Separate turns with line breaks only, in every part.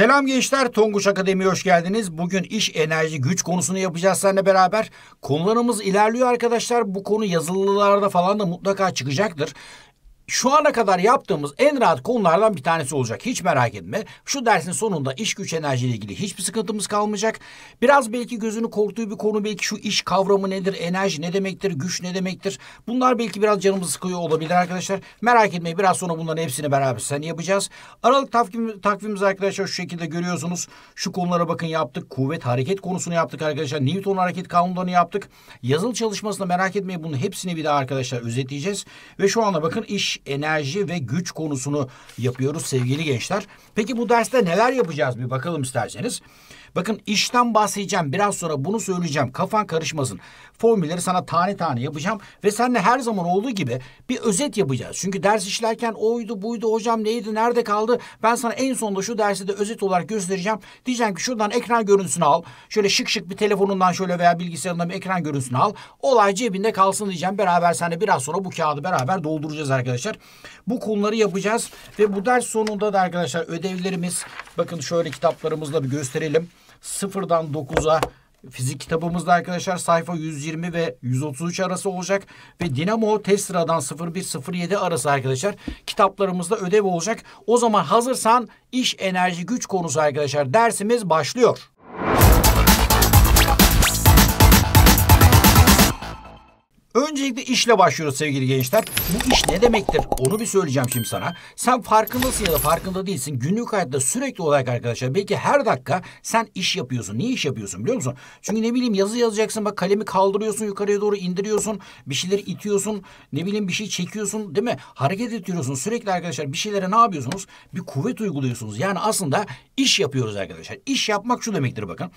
Selam gençler, Tonguç Akademi hoş geldiniz. Bugün iş, enerji, güç konusunu yapacağız seninle beraber. Konularımız ilerliyor arkadaşlar. Bu konu yazılılarda falan da mutlaka çıkacaktır şu ana kadar yaptığımız en rahat konulardan bir tanesi olacak. Hiç merak etme. Şu dersin sonunda iş güç enerji ile ilgili hiçbir sıkıntımız kalmayacak. Biraz belki gözünü korktuğu bir konu belki şu iş kavramı nedir, enerji ne demektir, güç ne demektir. Bunlar belki biraz canımızı sıkıyor olabilir arkadaşlar. Merak etmeyin biraz sonra bunların hepsini beraber sen yapacağız. Aralık takvim, takvimimiz arkadaşlar şu şekilde görüyorsunuz. Şu konulara bakın yaptık. Kuvvet hareket konusunu yaptık arkadaşlar. Newton hareket kanunlarını yaptık. Yazılı çalışmasında merak etmeyin bunun hepsini bir daha arkadaşlar özetleyeceğiz. Ve şu anda bakın iş enerji ve güç konusunu yapıyoruz sevgili gençler. Peki bu derste neler yapacağız bir bakalım isterseniz. Bakın işten bahsedeceğim biraz sonra bunu söyleyeceğim kafan karışmasın formülleri sana tane tane yapacağım ve seninle her zaman olduğu gibi bir özet yapacağız. Çünkü ders işlerken oydu buydu hocam neydi nerede kaldı ben sana en sonunda şu dersi de özet olarak göstereceğim. Diyeceğim ki şuradan ekran görüntüsünü al. Şöyle şık şık bir telefonundan şöyle veya bilgisayarından bir ekran görüntüsünü al. Olay cebinde kalsın diyeceğim. Beraber seninle biraz sonra bu kağıdı beraber dolduracağız arkadaşlar. Bu konuları yapacağız ve bu ders sonunda da arkadaşlar ödevlerimiz bakın şöyle kitaplarımızla bir gösterelim. Sıfırdan dokuza Fizik kitabımızda arkadaşlar sayfa 120 ve 133 arası olacak. Ve Dinamo test Tesla'dan 0107 arası arkadaşlar kitaplarımızda ödev olacak. O zaman hazırsan iş enerji güç konusu arkadaşlar dersimiz başlıyor. Öncelikle işle başlıyoruz sevgili gençler. Bu iş ne demektir? Onu bir söyleyeceğim şimdi sana. Sen farkındasın ya da farkında değilsin. Günlük hayatta sürekli olarak arkadaşlar belki her dakika sen iş yapıyorsun. Niye iş yapıyorsun biliyor musun? Çünkü ne bileyim yazı yazacaksın bak kalemi kaldırıyorsun yukarıya doğru indiriyorsun. Bir şeyleri itiyorsun. Ne bileyim bir şey çekiyorsun değil mi? Hareket ettiriyorsun. Sürekli arkadaşlar bir şeylere ne yapıyorsunuz? Bir kuvvet uyguluyorsunuz. Yani aslında iş yapıyoruz arkadaşlar. İş yapmak şu demektir bakın.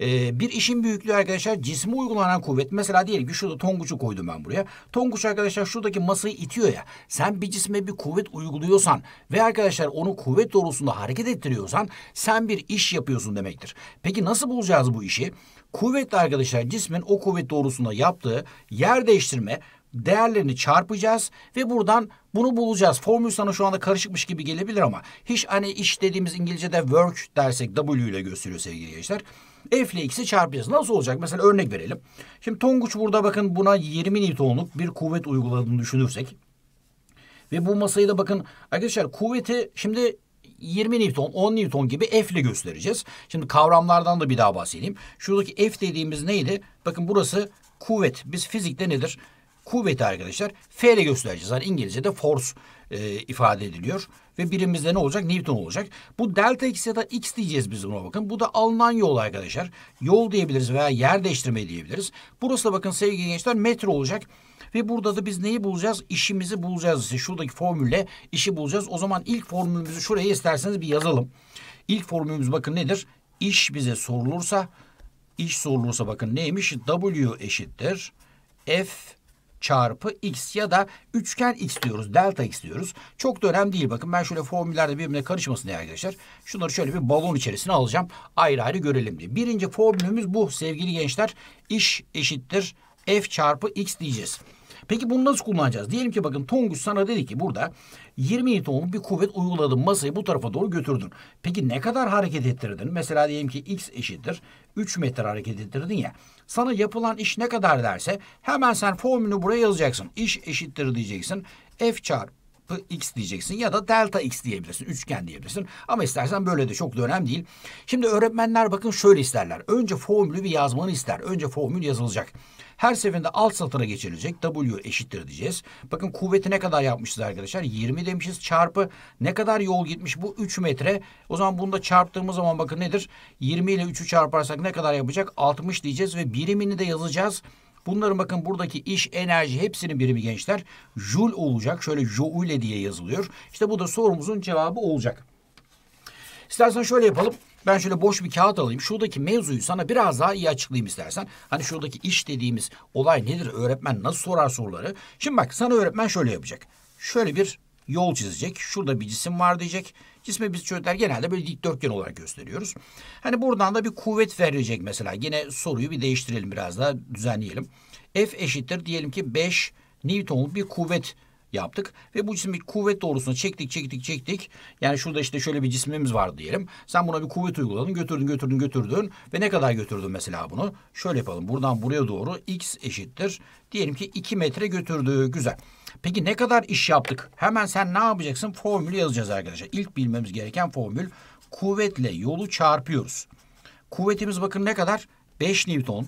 Ee, bir işin büyüklüğü arkadaşlar cisme uygulanan kuvvet. Mesela diyelim ki şurada tonguçu koydum koydum ben buraya. Tonguç arkadaşlar şuradaki masayı itiyor ya. Sen bir cisme bir kuvvet uyguluyorsan ve arkadaşlar onu kuvvet doğrusunda hareket ettiriyorsan sen bir iş yapıyorsun demektir. Peki nasıl bulacağız bu işi? Kuvvetle arkadaşlar cismin o kuvvet doğrusunda yaptığı yer değiştirme değerlerini çarpacağız ve buradan bunu bulacağız. Formül sana şu anda karışıkmış gibi gelebilir ama hiç hani iş dediğimiz İngilizce'de work dersek W ile gösteriyor sevgili gençler. E F ile X'i çarpacağız. Nasıl olacak? Mesela örnek verelim. Şimdi Tonguç burada bakın buna 20 Newton'luk bir kuvvet uyguladığını düşünürsek. Ve bu masayı da bakın arkadaşlar kuvveti şimdi 20 Newton, 10 Newton gibi F ile göstereceğiz. Şimdi kavramlardan da bir daha bahsedeyim. Şuradaki F dediğimiz neydi? Bakın burası kuvvet. Biz fizikte nedir? Kuvveti arkadaşlar F ile göstereceğiz. Yani İngilizce'de force e, ifade ediliyor. Ve birimizde ne olacak? Newton olacak. Bu delta x ya da x diyeceğiz biz buna bakın. Bu da alınan yol arkadaşlar. Yol diyebiliriz veya yer değiştirme diyebiliriz. Burası da bakın sevgili gençler metre olacak. Ve burada da biz neyi bulacağız? İşimizi bulacağız. İşte şuradaki formülle işi bulacağız. O zaman ilk formülümüzü şuraya isterseniz bir yazalım. İlk formülümüz bakın nedir? İş bize sorulursa, iş sorulursa bakın neymiş? W eşittir. F çarpı x ya da üçgen x diyoruz. Delta x diyoruz. Çok da önemli değil. Bakın ben şöyle formüllerde birbirine karışmasın diye arkadaşlar. Şunları şöyle bir balon içerisine alacağım. Ayrı ayrı görelim diye. Birinci formülümüz bu sevgili gençler. İş eşittir f çarpı x diyeceğiz. Peki bunu nasıl kullanacağız? Diyelim ki bakın Tonguç sana dedi ki burada 20 Newton'luk bir kuvvet uyguladın. Masayı bu tarafa doğru götürdün. Peki ne kadar hareket ettirdin? Mesela diyelim ki x eşittir 3 metre hareket ettirdin ya. Sana yapılan iş ne kadar derse hemen sen formülünü buraya yazacaksın. İş eşittir diyeceksin. F çarpı çarpı x diyeceksin ya da delta x diyebilirsin. Üçgen diyebilirsin. Ama istersen böyle de çok da önemli değil. Şimdi öğretmenler bakın şöyle isterler. Önce formülü bir yazmanı ister. Önce formül yazılacak. Her seferinde alt satıra geçilecek. W eşittir diyeceğiz. Bakın kuvveti ne kadar yapmışız arkadaşlar? 20 demişiz çarpı ne kadar yol gitmiş? Bu 3 metre. O zaman bunu da çarptığımız zaman bakın nedir? 20 ile 3'ü çarparsak ne kadar yapacak? 60 diyeceğiz ve birimini de yazacağız. Bunların bakın buradaki iş, enerji hepsinin birimi gençler. Joule olacak. Şöyle joule diye yazılıyor. İşte bu da sorumuzun cevabı olacak. İstersen şöyle yapalım. Ben şöyle boş bir kağıt alayım. Şuradaki mevzuyu sana biraz daha iyi açıklayayım istersen. Hani şuradaki iş dediğimiz olay nedir? Öğretmen nasıl sorar soruları? Şimdi bak sana öğretmen şöyle yapacak. Şöyle bir yol çizecek. Şurada bir cisim var diyecek. Cisme biz çocuklar genelde böyle dikdörtgen olarak gösteriyoruz. Hani buradan da bir kuvvet verilecek mesela. Yine soruyu bir değiştirelim biraz daha düzenleyelim. F eşittir diyelim ki 5 Newton'luk bir kuvvet yaptık. Ve bu cismi kuvvet doğrusuna çektik çektik çektik. Yani şurada işte şöyle bir cismimiz var diyelim. Sen buna bir kuvvet uyguladın götürdün götürdün götürdün. Ve ne kadar götürdün mesela bunu? Şöyle yapalım buradan buraya doğru x eşittir. Diyelim ki 2 metre götürdü güzel. Peki ne kadar iş yaptık? Hemen sen ne yapacaksın? Formülü yazacağız arkadaşlar. İlk bilmemiz gereken formül kuvvetle yolu çarpıyoruz. Kuvvetimiz bakın ne kadar? 5 Newton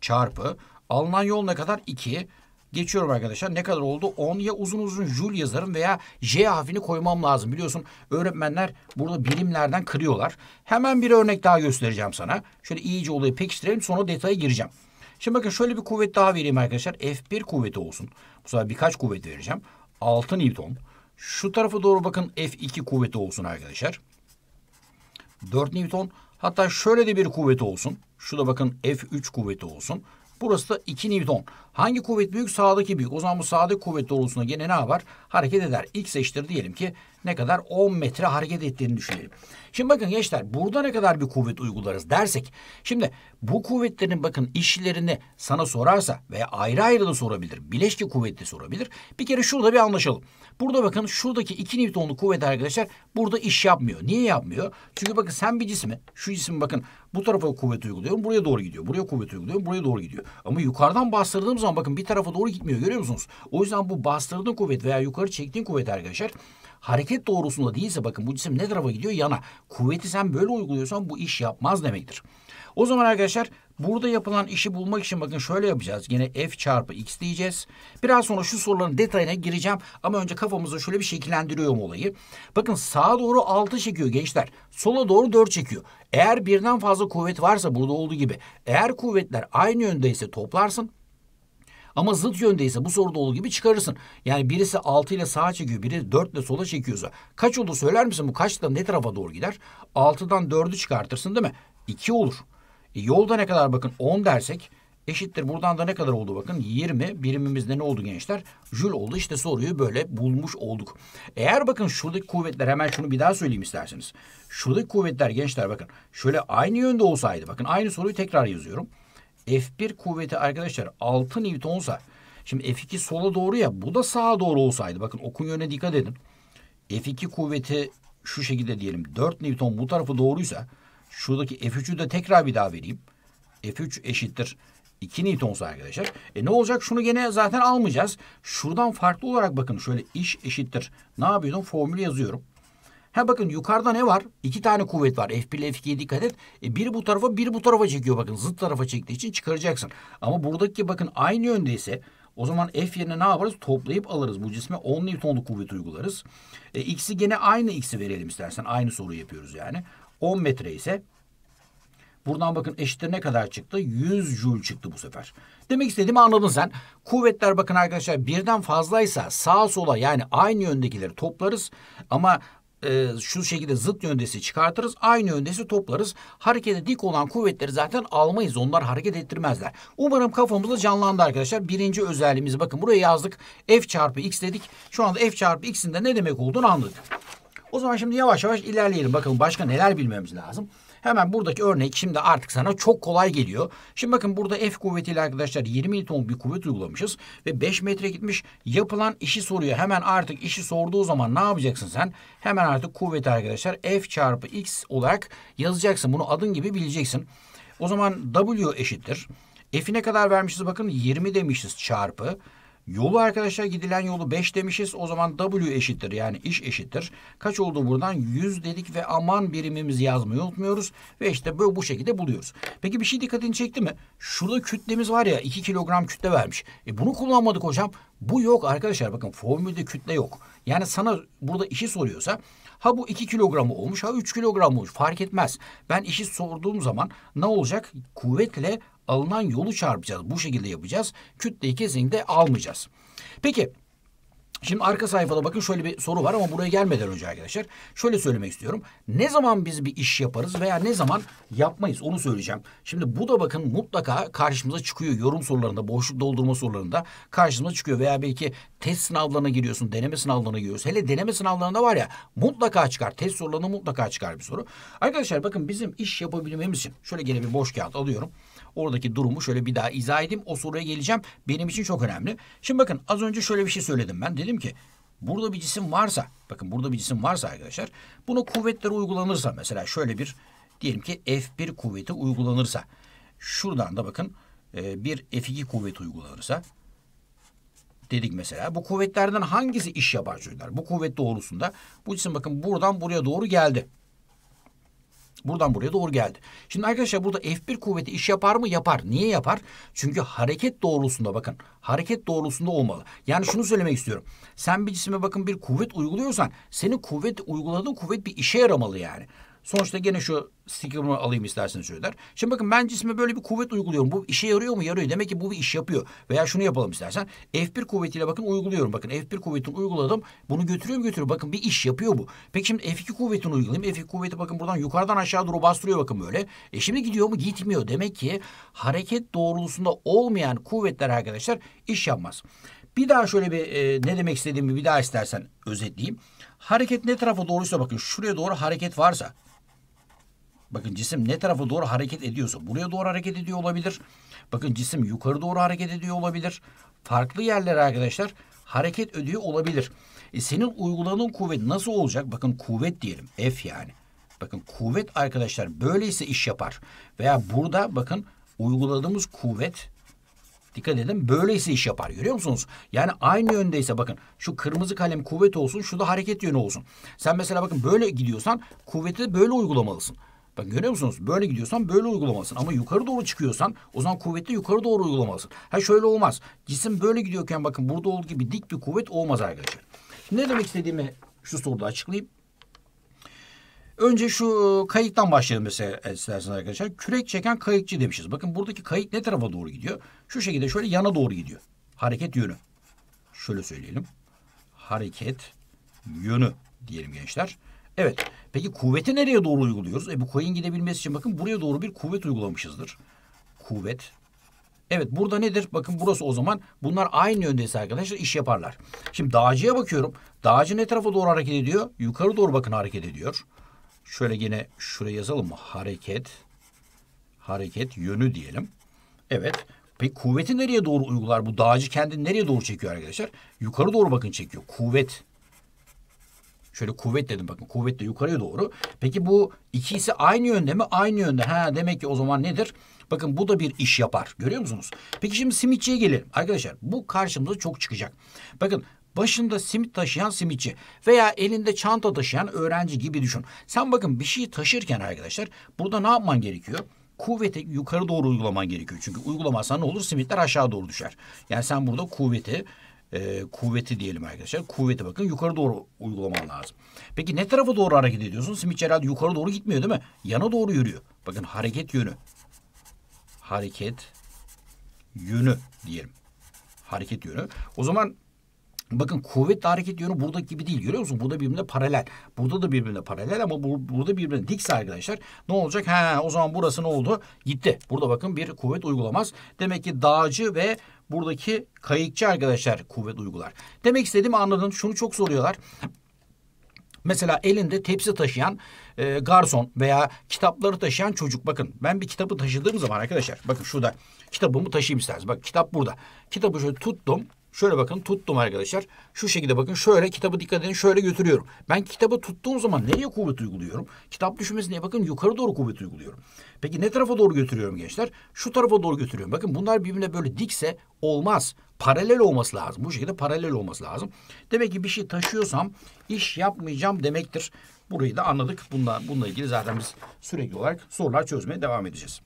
çarpı alınan yol ne kadar? 2. Geçiyorum arkadaşlar. Ne kadar oldu? 10 ya uzun uzun jul yazarım veya J harfini koymam lazım. Biliyorsun öğretmenler burada birimlerden kırıyorlar. Hemen bir örnek daha göstereceğim sana. Şöyle iyice olayı pekiştirelim sonra detaya gireceğim. Şimdi bakın şöyle bir kuvvet daha vereyim arkadaşlar. F1 kuvveti olsun. Bu sefer birkaç kuvvet vereceğim. 6 Newton. Şu tarafa doğru bakın F2 kuvveti olsun arkadaşlar. 4 Newton. Hatta şöyle de bir kuvveti olsun. Şu bakın F3 kuvveti olsun. Burası da 2 Newton. Hangi kuvvet büyük? Sağdaki büyük. O zaman bu sağdaki kuvvet doğrultusunda gene ne yapar? Hareket eder. X eşittir diyelim ki ne kadar? 10 metre hareket ettiğini düşünelim. Şimdi bakın gençler burada ne kadar bir kuvvet uygularız dersek. Şimdi bu kuvvetlerin bakın işlerini sana sorarsa veya ayrı ayrı da sorabilir. bileşki kuvvetli sorabilir. Bir kere şurada bir anlaşalım. Burada bakın şuradaki 2 Newton'lu kuvvet arkadaşlar burada iş yapmıyor. Niye yapmıyor? Çünkü bakın sen bir cismi, şu cismi bakın bu tarafa kuvvet uyguluyorum buraya doğru gidiyor. Buraya kuvvet uyguluyorum buraya doğru gidiyor. Ama yukarıdan bastırdığım zaman bakın bir tarafa doğru gitmiyor görüyor musunuz? O yüzden bu bastırdığın kuvvet veya yukarı çektiğin kuvvet arkadaşlar hareket doğrusunda değilse bakın bu cisim ne tarafa gidiyor? Yana. Kuvveti sen böyle uyguluyorsan bu iş yapmaz demektir. O zaman arkadaşlar Burada yapılan işi bulmak için bakın şöyle yapacağız. Yine f çarpı x diyeceğiz. Biraz sonra şu soruların detayına gireceğim. Ama önce kafamızda şöyle bir şekillendiriyorum olayı. Bakın sağa doğru 6 çekiyor gençler. Sola doğru 4 çekiyor. Eğer birden fazla kuvvet varsa burada olduğu gibi. Eğer kuvvetler aynı yöndeyse toplarsın. Ama zıt yöndeyse bu soruda olduğu gibi çıkarırsın. Yani birisi 6 ile sağa çekiyor, biri 4 ile sola çekiyorsa. Kaç olur söyler misin? Bu kaçtan ne tarafa doğru gider? 6'dan 4'ü çıkartırsın değil mi? 2 olur. E, yolda ne kadar bakın 10 dersek eşittir. Buradan da ne kadar oldu bakın 20 birimimizde ne oldu gençler? Jül oldu işte soruyu böyle bulmuş olduk. Eğer bakın şuradaki kuvvetler hemen şunu bir daha söyleyeyim isterseniz. Şuradaki kuvvetler gençler bakın şöyle aynı yönde olsaydı bakın aynı soruyu tekrar yazıyorum. F1 kuvveti arkadaşlar 6 Newton'sa şimdi F2 sola doğru ya bu da sağa doğru olsaydı bakın okun yöne dikkat edin. F2 kuvveti şu şekilde diyelim 4 Newton bu tarafı doğruysa Şuradaki F3'ü de tekrar bir daha vereyim. F3 eşittir 2 Newton'sa arkadaşlar. E ne olacak? Şunu gene zaten almayacağız. Şuradan farklı olarak bakın şöyle iş eşittir. Ne yapıyordum? Formülü yazıyorum. Ha bakın yukarıda ne var? İki tane kuvvet var. F1 ile F2'ye dikkat et. E biri bu tarafa biri bu tarafa çekiyor bakın. Zıt tarafa çektiği için çıkaracaksın. Ama buradaki bakın aynı yöndeyse o zaman F yerine ne yaparız? Toplayıp alırız. Bu cisme 10 Newton'lu kuvvet uygularız. E, X'i gene aynı X'i verelim istersen. Aynı soruyu yapıyoruz yani. 10 metre ise buradan bakın eşittir ne kadar çıktı? 100 joule çıktı bu sefer. Demek istediğimi anladın sen. Kuvvetler bakın arkadaşlar birden fazlaysa sağa sola yani aynı yöndekileri toplarız. Ama e, şu şekilde zıt yöndesi çıkartırız. Aynı yöndesi toplarız. Harekete dik olan kuvvetleri zaten almayız. Onlar hareket ettirmezler. Umarım kafamızda canlandı arkadaşlar. Birinci özelliğimiz bakın buraya yazdık. F çarpı x dedik. Şu anda F çarpı x'in de ne demek olduğunu anladık. O zaman şimdi yavaş yavaş ilerleyelim. Bakın başka neler bilmemiz lazım. Hemen buradaki örnek şimdi artık sana çok kolay geliyor. Şimdi bakın burada F kuvvetiyle arkadaşlar 20 Newton bir kuvvet uygulamışız ve 5 metre gitmiş. Yapılan işi soruyor. Hemen artık işi sorduğu zaman ne yapacaksın sen? Hemen artık kuvveti arkadaşlar F çarpı X olarak yazacaksın. Bunu adın gibi bileceksin. O zaman W eşittir. ne kadar vermişiz bakın 20 demişiz çarpı. Yolu arkadaşlar gidilen yolu 5 demişiz. O zaman W eşittir yani iş eşittir. Kaç oldu buradan? 100 dedik ve aman birimimizi yazmayı unutmuyoruz. Ve işte böyle bu şekilde buluyoruz. Peki bir şey dikkatini çekti mi? Şurada kütlemiz var ya 2 kilogram kütle vermiş. E bunu kullanmadık hocam. Bu yok arkadaşlar bakın formülde kütle yok. Yani sana burada işi soruyorsa ha bu 2 kilogram olmuş ha 3 kilogram olmuş fark etmez. Ben işi sorduğum zaman ne olacak? Kuvvetle alınan yolu çarpacağız. Bu şekilde yapacağız. Kütleyi kesinlikle almayacağız. Peki Şimdi arka sayfada bakın şöyle bir soru var ama buraya gelmeden önce arkadaşlar şöyle söylemek istiyorum. Ne zaman biz bir iş yaparız veya ne zaman yapmayız onu söyleyeceğim. Şimdi bu da bakın mutlaka karşımıza çıkıyor yorum sorularında, boşluk doldurma sorularında karşımıza çıkıyor veya belki test sınavlarına giriyorsun, deneme sınavlarına giriyorsun. Hele deneme sınavlarında var ya mutlaka çıkar. Test sorularında mutlaka çıkar bir soru. Arkadaşlar bakın bizim iş yapabilmemiz için şöyle gene bir boş kağıt alıyorum. Oradaki durumu şöyle bir daha izah edeyim. O soruya geleceğim. Benim için çok önemli. Şimdi bakın az önce şöyle bir şey söyledim ben. Dedim ki burada bir cisim varsa bakın burada bir cisim varsa arkadaşlar buna kuvvetler uygulanırsa mesela şöyle bir diyelim ki F1 kuvveti uygulanırsa şuradan da bakın e, bir F2 kuvveti uygulanırsa dedik mesela. Bu kuvvetlerden hangisi iş yapar çocuklar? Bu kuvvet doğrusunda bu cisim bakın buradan buraya doğru geldi. Buradan buraya doğru geldi. Şimdi arkadaşlar burada F1 kuvveti iş yapar mı? Yapar. Niye yapar? Çünkü hareket doğrultusunda bakın. Hareket doğrultusunda olmalı. Yani şunu söylemek istiyorum. Sen bir cisime bakın bir kuvvet uyguluyorsan senin kuvvet uyguladığın kuvvet bir işe yaramalı yani. Sonuçta gene şu sticker'ımı alayım isterseniz söyler. Şimdi bakın ben cisme böyle bir kuvvet uyguluyorum. Bu işe yarıyor mu? Yarıyor. Demek ki bu bir iş yapıyor. Veya şunu yapalım istersen. F1 kuvvetiyle bakın uyguluyorum. Bakın F1 kuvvetini uyguladım. Bunu götürüyorum götürüyorum. Bakın bir iş yapıyor bu. Peki şimdi F2 kuvvetini uygulayayım. F2 kuvveti bakın buradan yukarıdan aşağı doğru bastırıyor bakın böyle. E şimdi gidiyor mu? Gitmiyor. Demek ki hareket doğrultusunda olmayan kuvvetler arkadaşlar iş yapmaz. Bir daha şöyle bir e, ne demek istediğimi bir daha istersen özetleyeyim. Hareket ne tarafa doğruysa bakın şuraya doğru hareket varsa Bakın cisim ne tarafa doğru hareket ediyorsa buraya doğru hareket ediyor olabilir. Bakın cisim yukarı doğru hareket ediyor olabilir. Farklı yerlere arkadaşlar hareket ödüyor olabilir. E senin uyguladığın kuvvet nasıl olacak? Bakın kuvvet diyelim. F yani. Bakın kuvvet arkadaşlar böyleyse iş yapar. Veya burada bakın uyguladığımız kuvvet dikkat edin böyleyse iş yapar. Görüyor musunuz? Yani aynı yöndeyse bakın şu kırmızı kalem kuvvet olsun şu da hareket yönü olsun. Sen mesela bakın böyle gidiyorsan kuvveti de böyle uygulamalısın. Bak görüyor musunuz? Böyle gidiyorsan böyle uygulamalısın. Ama yukarı doğru çıkıyorsan o zaman kuvvetli yukarı doğru uygulamalısın. Ha şöyle olmaz. Cisim böyle gidiyorken bakın burada olduğu gibi dik bir kuvvet olmaz arkadaşlar. Şimdi ne demek istediğimi şu soruda açıklayayım. Önce şu e, kayıktan başlayalım mesela e, isterseniz arkadaşlar. Kürek çeken kayıkçı demişiz. Bakın buradaki kayık ne tarafa doğru gidiyor? Şu şekilde şöyle yana doğru gidiyor. Hareket yönü. Şöyle söyleyelim. Hareket yönü diyelim gençler. Evet. Peki kuvveti nereye doğru uyguluyoruz? E bu coin gidebilmesi için bakın buraya doğru bir kuvvet uygulamışızdır. Kuvvet. Evet burada nedir? Bakın burası o zaman bunlar aynı yöndeyse arkadaşlar iş yaparlar. Şimdi dağcıya bakıyorum. Dağcı ne tarafa doğru hareket ediyor? Yukarı doğru bakın hareket ediyor. Şöyle yine şuraya yazalım mı? Hareket. Hareket yönü diyelim. Evet. Peki kuvveti nereye doğru uygular? Bu dağcı kendini nereye doğru çekiyor arkadaşlar? Yukarı doğru bakın çekiyor. Kuvvet. Şöyle kuvvet dedim bakın kuvvet de yukarıya doğru. Peki bu ikisi aynı yönde mi? Aynı yönde. Ha demek ki o zaman nedir? Bakın bu da bir iş yapar. Görüyor musunuz? Peki şimdi simitçiye gelelim. Arkadaşlar bu karşımıza çok çıkacak. Bakın başında simit taşıyan simitçi veya elinde çanta taşıyan öğrenci gibi düşün. Sen bakın bir şeyi taşırken arkadaşlar burada ne yapman gerekiyor? Kuvveti yukarı doğru uygulaman gerekiyor. Çünkü uygulamazsan ne olur? Simitler aşağı doğru düşer. Yani sen burada kuvveti e, kuvveti diyelim arkadaşlar. Kuvveti bakın yukarı doğru uygulaman lazım. Peki ne tarafa doğru hareket ediyorsun? Smith herhalde yukarı doğru gitmiyor değil mi? Yana doğru yürüyor. Bakın hareket yönü. Hareket yönü diyelim. Hareket yönü. O zaman Bakın kuvvet hareket yönü buradaki gibi değil. Görüyor musun? Burada birbirine paralel. Burada da birbirine paralel ama bu, burada birbirine dikse arkadaşlar ne olacak? He o zaman burası ne oldu? Gitti. Burada bakın bir kuvvet uygulamaz. Demek ki dağcı ve buradaki kayıkçı arkadaşlar kuvvet uygular. Demek istediğim anladın. Şunu çok soruyorlar. Mesela elinde tepsi taşıyan e, garson veya kitapları taşıyan çocuk. Bakın ben bir kitabı taşıdığım zaman arkadaşlar bakın şurada kitabımı taşıyayım isterseniz. Bak kitap burada. Kitabı şöyle tuttum. Şöyle bakın tuttum arkadaşlar. Şu şekilde bakın şöyle kitabı dikkat edin şöyle götürüyorum. Ben kitabı tuttuğum zaman nereye kuvvet uyguluyorum? Kitap düşmesine bakın yukarı doğru kuvvet uyguluyorum. Peki ne tarafa doğru götürüyorum gençler? Şu tarafa doğru götürüyorum. Bakın bunlar birbirine böyle dikse olmaz. Paralel olması lazım. Bu şekilde paralel olması lazım. Demek ki bir şey taşıyorsam iş yapmayacağım demektir. Burayı da anladık. Bununla, bununla ilgili zaten biz sürekli olarak sorular çözmeye devam edeceğiz.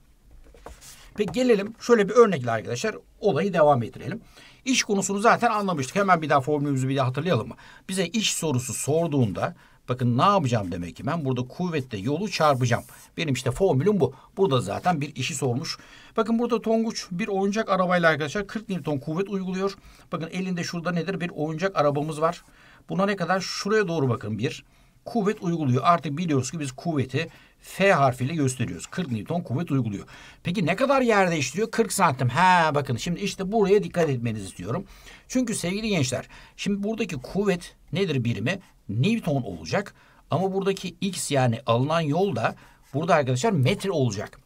Peki gelelim şöyle bir örnekle arkadaşlar olayı devam ettirelim. İş konusunu zaten anlamıştık. Hemen bir daha formülümüzü bir daha hatırlayalım mı? Bize iş sorusu sorduğunda bakın ne yapacağım demek ki ben burada kuvvetle yolu çarpacağım. Benim işte formülüm bu. Burada zaten bir işi sormuş. Bakın burada Tonguç bir oyuncak arabayla arkadaşlar 40 Newton kuvvet uyguluyor. Bakın elinde şurada nedir? Bir oyuncak arabamız var. Buna ne kadar? Şuraya doğru bakın bir kuvvet uyguluyor. Artık biliyoruz ki biz kuvveti F harfiyle gösteriyoruz. 40 Newton kuvvet uyguluyor. Peki ne kadar yer değiştiriyor? 40 santim. Ha bakın şimdi işte buraya dikkat etmenizi istiyorum. Çünkü sevgili gençler şimdi buradaki kuvvet nedir birimi? Newton olacak. Ama buradaki x yani alınan yol da burada arkadaşlar metre olacak.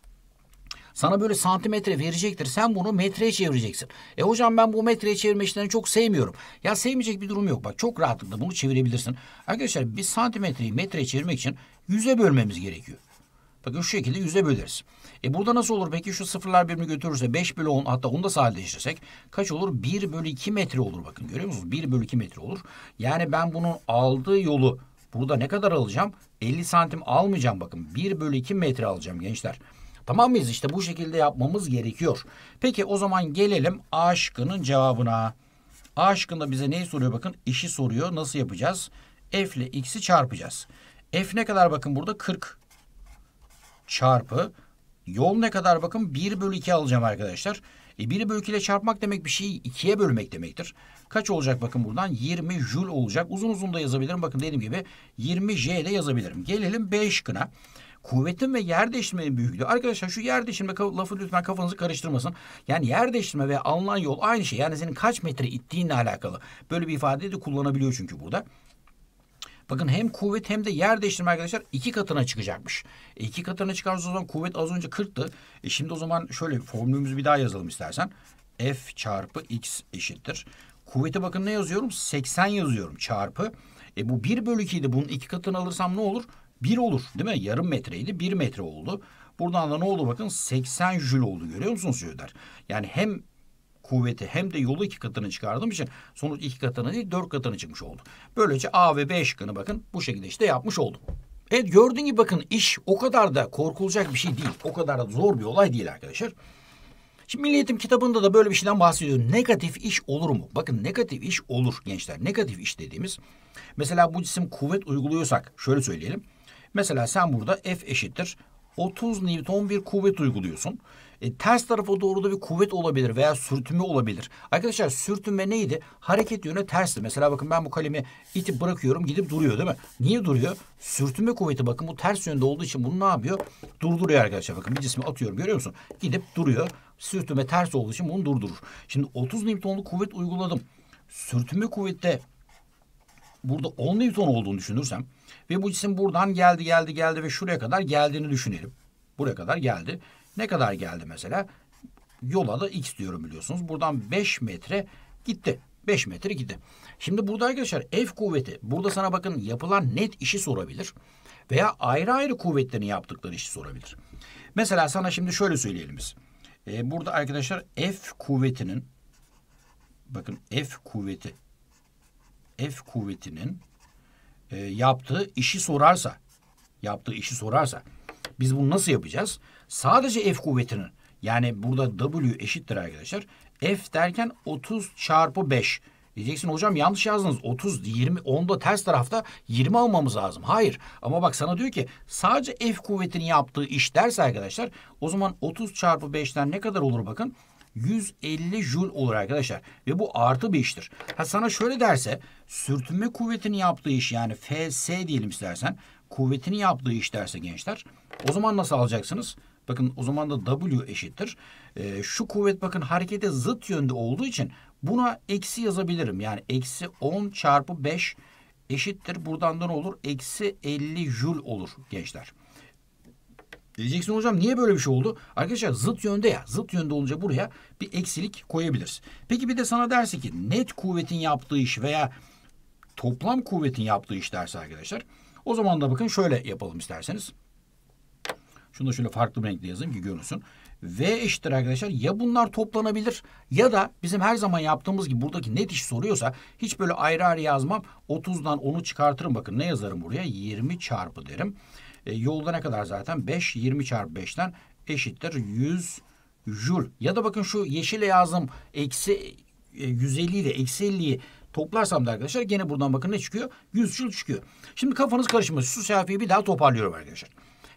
Sana böyle santimetre verecektir. Sen bunu metreye çevireceksin. E hocam ben bu metreye çevirme işlerini çok sevmiyorum. Ya sevmeyecek bir durum yok. Bak çok rahatlıkla bunu çevirebilirsin. Arkadaşlar biz santimetreyi metreye çevirmek için yüze bölmemiz gerekiyor. Bakın şu şekilde yüze böleriz. E burada nasıl olur peki? Şu sıfırlar birini götürürse 5 bölü 10 hatta onu da sadeleştirirsek kaç olur? 1 bölü 2 metre olur bakın görüyor musunuz? 1 bölü 2 metre olur. Yani ben bunun aldığı yolu burada ne kadar alacağım? 50 santim almayacağım bakın. 1 bölü 2 metre alacağım gençler. Tamam mıyız? İşte bu şekilde yapmamız gerekiyor. Peki o zaman gelelim A şıkkının cevabına. A şıkkında bize neyi soruyor? Bakın işi soruyor. Nasıl yapacağız? F ile X'i çarpacağız. F ne kadar bakın burada? 40 çarpı yol ne kadar bakın 1 bölü 2 alacağım arkadaşlar. E 1 bölü 2 ile çarpmak demek bir şeyi 2'ye bölmek demektir. Kaç olacak bakın buradan 20 jül olacak. Uzun uzun da yazabilirim. Bakın dediğim gibi 20 j de yazabilirim. Gelelim B şıkkına. Kuvvetin ve yer değiştirmenin büyüklüğü. Arkadaşlar şu yer değiştirme lafı lütfen kafanızı karıştırmasın. Yani yer değiştirme ve alınan yol aynı şey. Yani senin kaç metre ittiğinle alakalı. Böyle bir ifadeyi de kullanabiliyor çünkü burada. Bakın hem kuvvet hem de yer değiştirme arkadaşlar iki katına çıkacakmış. E iki katına çıkarsa o zaman kuvvet az önce 40'tı. E şimdi o zaman şöyle formülümüzü bir daha yazalım istersen. F çarpı X eşittir. Kuvvete bakın ne yazıyorum? 80 yazıyorum çarpı. E bu 1 bölü 2 idi. Bunun iki katını alırsam ne olur? 1 olur değil mi? Yarım metreydi 1 metre oldu. Buradan da ne oldu bakın 80 jül oldu görüyor musunuz çocuklar? Yani hem kuvveti hem de yolu iki katını çıkardığım için sonuç iki katını değil dört katını çıkmış oldu. Böylece A ve B şıkkını bakın bu şekilde işte yapmış oldum. Evet gördüğün gibi bakın iş o kadar da korkulacak bir şey değil. O kadar da zor bir olay değil arkadaşlar. Şimdi Milli Eğitim kitabında da böyle bir şeyden bahsediyor. Negatif iş olur mu? Bakın negatif iş olur gençler. Negatif iş dediğimiz mesela bu cisim kuvvet uyguluyorsak şöyle söyleyelim. Mesela sen burada F eşittir 30 Newton bir kuvvet uyguluyorsun. E, ters tarafa doğru da bir kuvvet olabilir veya sürtünme olabilir. Arkadaşlar sürtünme neydi? Hareket yönü tersi. Mesela bakın ben bu kalemi itip bırakıyorum gidip duruyor değil mi? Niye duruyor? Sürtünme kuvveti bakın bu ters yönde olduğu için bunu ne yapıyor? Durduruyor arkadaşlar bakın bir cismi atıyorum görüyor musun? Gidip duruyor. Sürtünme ters olduğu için bunu durdurur. Şimdi 30 Newton'luk kuvvet uyguladım. Sürtünme kuvvette burada 10 Newton olduğunu düşünürsem ve bu cisim buradan geldi geldi geldi ve şuraya kadar geldiğini düşünelim. Buraya kadar geldi. Ne kadar geldi mesela? Yola da x diyorum biliyorsunuz. Buradan 5 metre gitti. 5 metre gitti. Şimdi burada arkadaşlar F kuvveti burada sana bakın yapılan net işi sorabilir. Veya ayrı ayrı kuvvetlerin yaptıkları işi sorabilir. Mesela sana şimdi şöyle söyleyelim biz. Ee, burada arkadaşlar F kuvvetinin bakın F kuvveti F kuvvetinin e, yaptığı işi sorarsa, yaptığı işi sorarsa biz bunu nasıl yapacağız? Sadece F kuvvetinin yani burada W eşittir arkadaşlar. F derken 30 çarpı 5. Diyeceksin hocam yanlış yazdınız. 30, 20, 10'da ters tarafta 20 almamız lazım. Hayır. Ama bak sana diyor ki sadece F kuvvetinin yaptığı iş derse arkadaşlar o zaman 30 çarpı 5'ten ne kadar olur bakın. 150 jül olur arkadaşlar. Ve bu artı 5'tir. Ha sana şöyle derse sürtünme kuvvetini yaptığı iş yani FS diyelim istersen kuvvetini yaptığı iş derse gençler o zaman nasıl alacaksınız? Bakın o zaman da W eşittir. E, şu kuvvet bakın harekete zıt yönde olduğu için buna eksi yazabilirim. Yani eksi 10 çarpı 5 eşittir. Buradan da ne olur? Eksi 50 jül olur gençler. Diyeceksin hocam niye böyle bir şey oldu? Arkadaşlar zıt yönde ya. Zıt yönde olunca buraya bir eksilik koyabiliriz. Peki bir de sana derse ki net kuvvetin yaptığı iş veya toplam kuvvetin yaptığı iş derse arkadaşlar. O zaman da bakın şöyle yapalım isterseniz. Şunu da şöyle farklı bir renkle yazayım ki görünsün. V eşittir arkadaşlar. Ya bunlar toplanabilir ya da bizim her zaman yaptığımız gibi buradaki net iş soruyorsa hiç böyle ayrı ayrı yazmam. 30'dan 10'u çıkartırım. Bakın ne yazarım buraya? 20 çarpı derim. E, yolda ne kadar zaten? 5, 20 çarpı 5'ten eşittir 100 jül. Ya da bakın şu yeşile yazdım eksi 150 ile eksi 50'yi toplarsam da arkadaşlar gene buradan bakın ne çıkıyor? 100 jül çıkıyor. Şimdi kafanız karışmış. Şu sayfayı bir daha toparlıyorum arkadaşlar.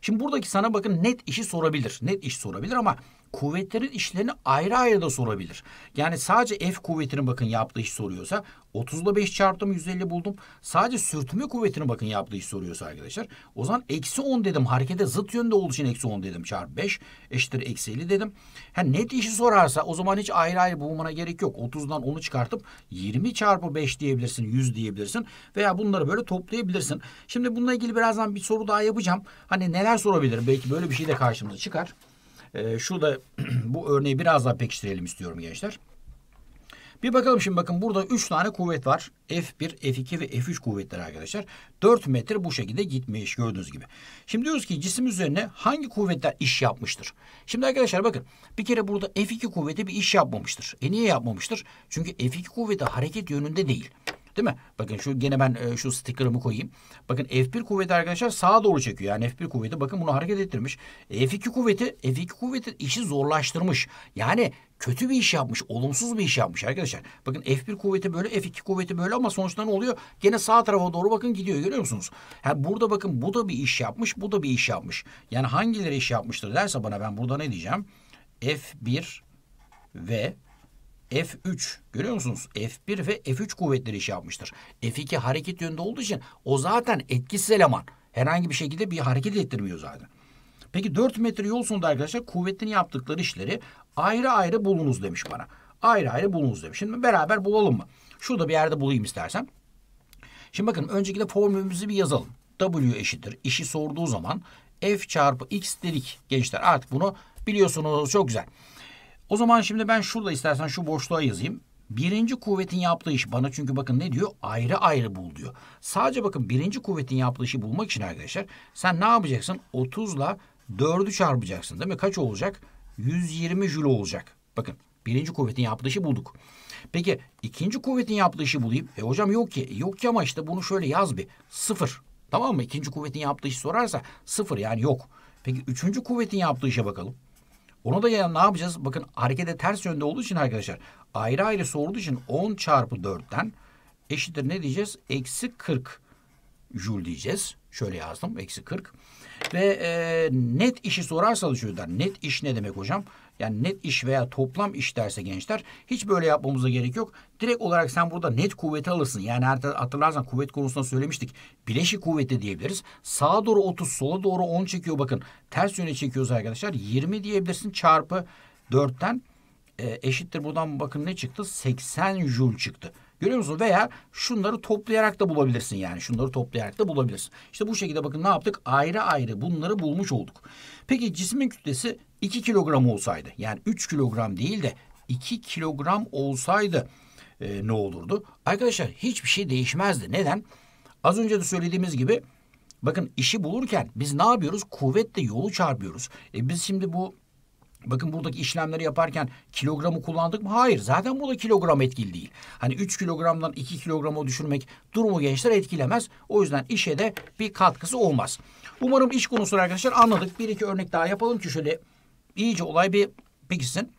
Şimdi buradaki sana bakın net işi sorabilir. Net iş sorabilir ama kuvvetlerin işlerini ayrı ayrı da sorabilir. Yani sadece F kuvvetinin bakın yaptığı iş soruyorsa 30 ile 5 çarptım 150 buldum. Sadece sürtünme kuvvetinin bakın yaptığı iş soruyorsa arkadaşlar. O zaman eksi 10 dedim. Harekete zıt yönde olduğu için eksi 10 dedim. çarp 5 eşittir eksi 50 dedim. Ha, net işi sorarsa o zaman hiç ayrı ayrı bulmana gerek yok. 30'dan 10'u çıkartıp 20 çarpı 5 diyebilirsin. 100 diyebilirsin. Veya bunları böyle toplayabilirsin. Şimdi bununla ilgili birazdan bir soru daha yapacağım. Hani neler sorabilirim? Belki böyle bir şey de karşımıza çıkar. E, ee, şurada bu örneği biraz daha pekiştirelim istiyorum gençler. Bir bakalım şimdi bakın burada 3 tane kuvvet var. F1, F2 ve F3 kuvvetleri arkadaşlar. 4 metre bu şekilde gitmiş gördüğünüz gibi. Şimdi diyoruz ki cisim üzerine hangi kuvvetler iş yapmıştır? Şimdi arkadaşlar bakın bir kere burada F2 kuvveti bir iş yapmamıştır. E niye yapmamıştır? Çünkü F2 kuvveti hareket yönünde değil. Değil mi? Bakın şu gene ben e, şu sticker'ımı koyayım. Bakın F1 kuvveti arkadaşlar sağa doğru çekiyor. Yani F1 kuvveti bakın bunu hareket ettirmiş. F2 kuvveti F2 kuvveti işi zorlaştırmış. Yani kötü bir iş yapmış, olumsuz bir iş yapmış arkadaşlar. Bakın F1 kuvveti böyle, F2 kuvveti böyle ama sonuçta ne oluyor? Gene sağ tarafa doğru bakın gidiyor görüyor musunuz? Yani burada bakın bu da bir iş yapmış, bu da bir iş yapmış. Yani hangileri iş yapmıştır derse bana ben burada ne diyeceğim? F1 ve F3 görüyor musunuz? F1 ve F3 kuvvetleri iş yapmıştır. F2 hareket yönünde olduğu için o zaten etkisiz eleman. Herhangi bir şekilde bir hareket ettirmiyor zaten. Peki 4 metre yol sonunda arkadaşlar kuvvetini yaptıkları işleri ayrı ayrı bulunuz demiş bana. Ayrı ayrı bulunuz demiş. Şimdi beraber bulalım mı? Şurada bir yerde bulayım istersen. Şimdi bakın önceki de formülümüzü bir yazalım. W eşittir. İşi sorduğu zaman F çarpı X dedik gençler. Artık bunu biliyorsunuz. Çok güzel. O zaman şimdi ben şurada istersen şu boşluğa yazayım. Birinci kuvvetin yaptığı iş bana çünkü bakın ne diyor? Ayrı ayrı bul diyor. Sadece bakın birinci kuvvetin yaptığı işi bulmak için arkadaşlar sen ne yapacaksın? 30 ile 4'ü çarpacaksın değil mi? Kaç olacak? 120 jül olacak. Bakın birinci kuvvetin yaptığı işi bulduk. Peki ikinci kuvvetin yaptığı işi bulayım. E hocam yok ki. Yok ki ama işte bunu şöyle yaz bir. Sıfır. Tamam mı? İkinci kuvvetin yaptığı işi sorarsa sıfır yani yok. Peki üçüncü kuvvetin yaptığı işe bakalım. Onu da yani ne yapacağız? Bakın harekete ters yönde olduğu için arkadaşlar ayrı ayrı sorduğu için 10 çarpı 4'ten eşittir ne diyeceğiz? Eksi 40 jül diyeceğiz. Şöyle yazdım. Eksi 40. Ve e, net işi sorarsa da çocuklar. Net iş ne demek hocam? Yani net iş veya toplam iş derse gençler hiç böyle yapmamıza gerek yok. Direkt olarak sen burada net kuvveti alırsın. Yani hatırlarsan kuvvet konusunda söylemiştik. Bileşik kuvvet de diyebiliriz. Sağa doğru 30, sola doğru 10 çekiyor bakın. Ters yöne çekiyoruz arkadaşlar. 20 diyebilirsin çarpı 4'ten e, eşittir buradan bakın ne çıktı? 80 jül çıktı. Görüyor musun? Veya şunları toplayarak da bulabilirsin yani. Şunları toplayarak da bulabilirsin. İşte bu şekilde bakın ne yaptık? Ayrı ayrı bunları bulmuş olduk. Peki cismin kütlesi 2 kilogram olsaydı yani 3 kilogram değil de 2 kilogram olsaydı e, ne olurdu? Arkadaşlar hiçbir şey değişmezdi. Neden? Az önce de söylediğimiz gibi bakın işi bulurken biz ne yapıyoruz? Kuvvetle yolu çarpıyoruz. E biz şimdi bu Bakın buradaki işlemleri yaparken kilogramı kullandık mı? Hayır. Zaten bu da kilogram etkili değil. Hani 3 kilogramdan 2 kilograma düşürmek durumu gençler etkilemez. O yüzden işe de bir katkısı olmaz. Umarım iş konusunu arkadaşlar anladık. Bir iki örnek daha yapalım ki şöyle iyice olay bir pekisin.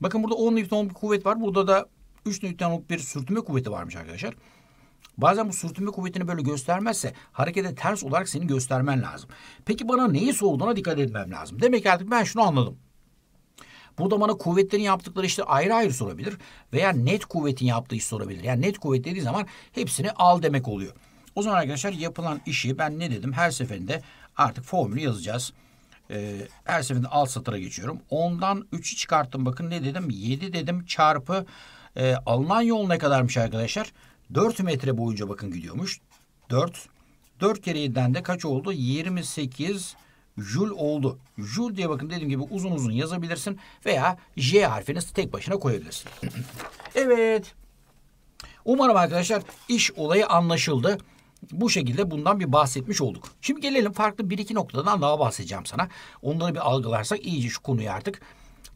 Bakın burada 10 Newton bir kuvvet var. Burada da 3 newton bir sürtünme kuvveti varmış arkadaşlar. Bazen bu sürtünme kuvvetini böyle göstermezse harekete ters olarak seni göstermen lazım. Peki bana neyi sorduğuna dikkat etmem lazım. Demek ki artık ben şunu anladım. Burada bana kuvvetlerin yaptıkları işte ayrı ayrı sorabilir veya net kuvvetin yaptığı iş sorabilir. Yani net kuvvet dediği zaman hepsini al demek oluyor. O zaman arkadaşlar yapılan işi ben ne dedim her seferinde artık formülü yazacağız. E, her seferinde alt satıra geçiyorum. Ondan 3'ü çıkarttım. Bakın ne dedim? 7 dedim çarpı e, alınan yol ne kadarmış arkadaşlar? 4 metre boyunca bakın gidiyormuş. 4. 4 kere 7'den de kaç oldu? 28 jül oldu. Jül diye bakın dediğim gibi uzun uzun yazabilirsin veya J harfini tek başına koyabilirsin. evet. Umarım arkadaşlar iş olayı anlaşıldı. Bu şekilde bundan bir bahsetmiş olduk. Şimdi gelelim farklı bir iki noktadan daha bahsedeceğim sana. Onları bir algılarsak iyice şu konuyu artık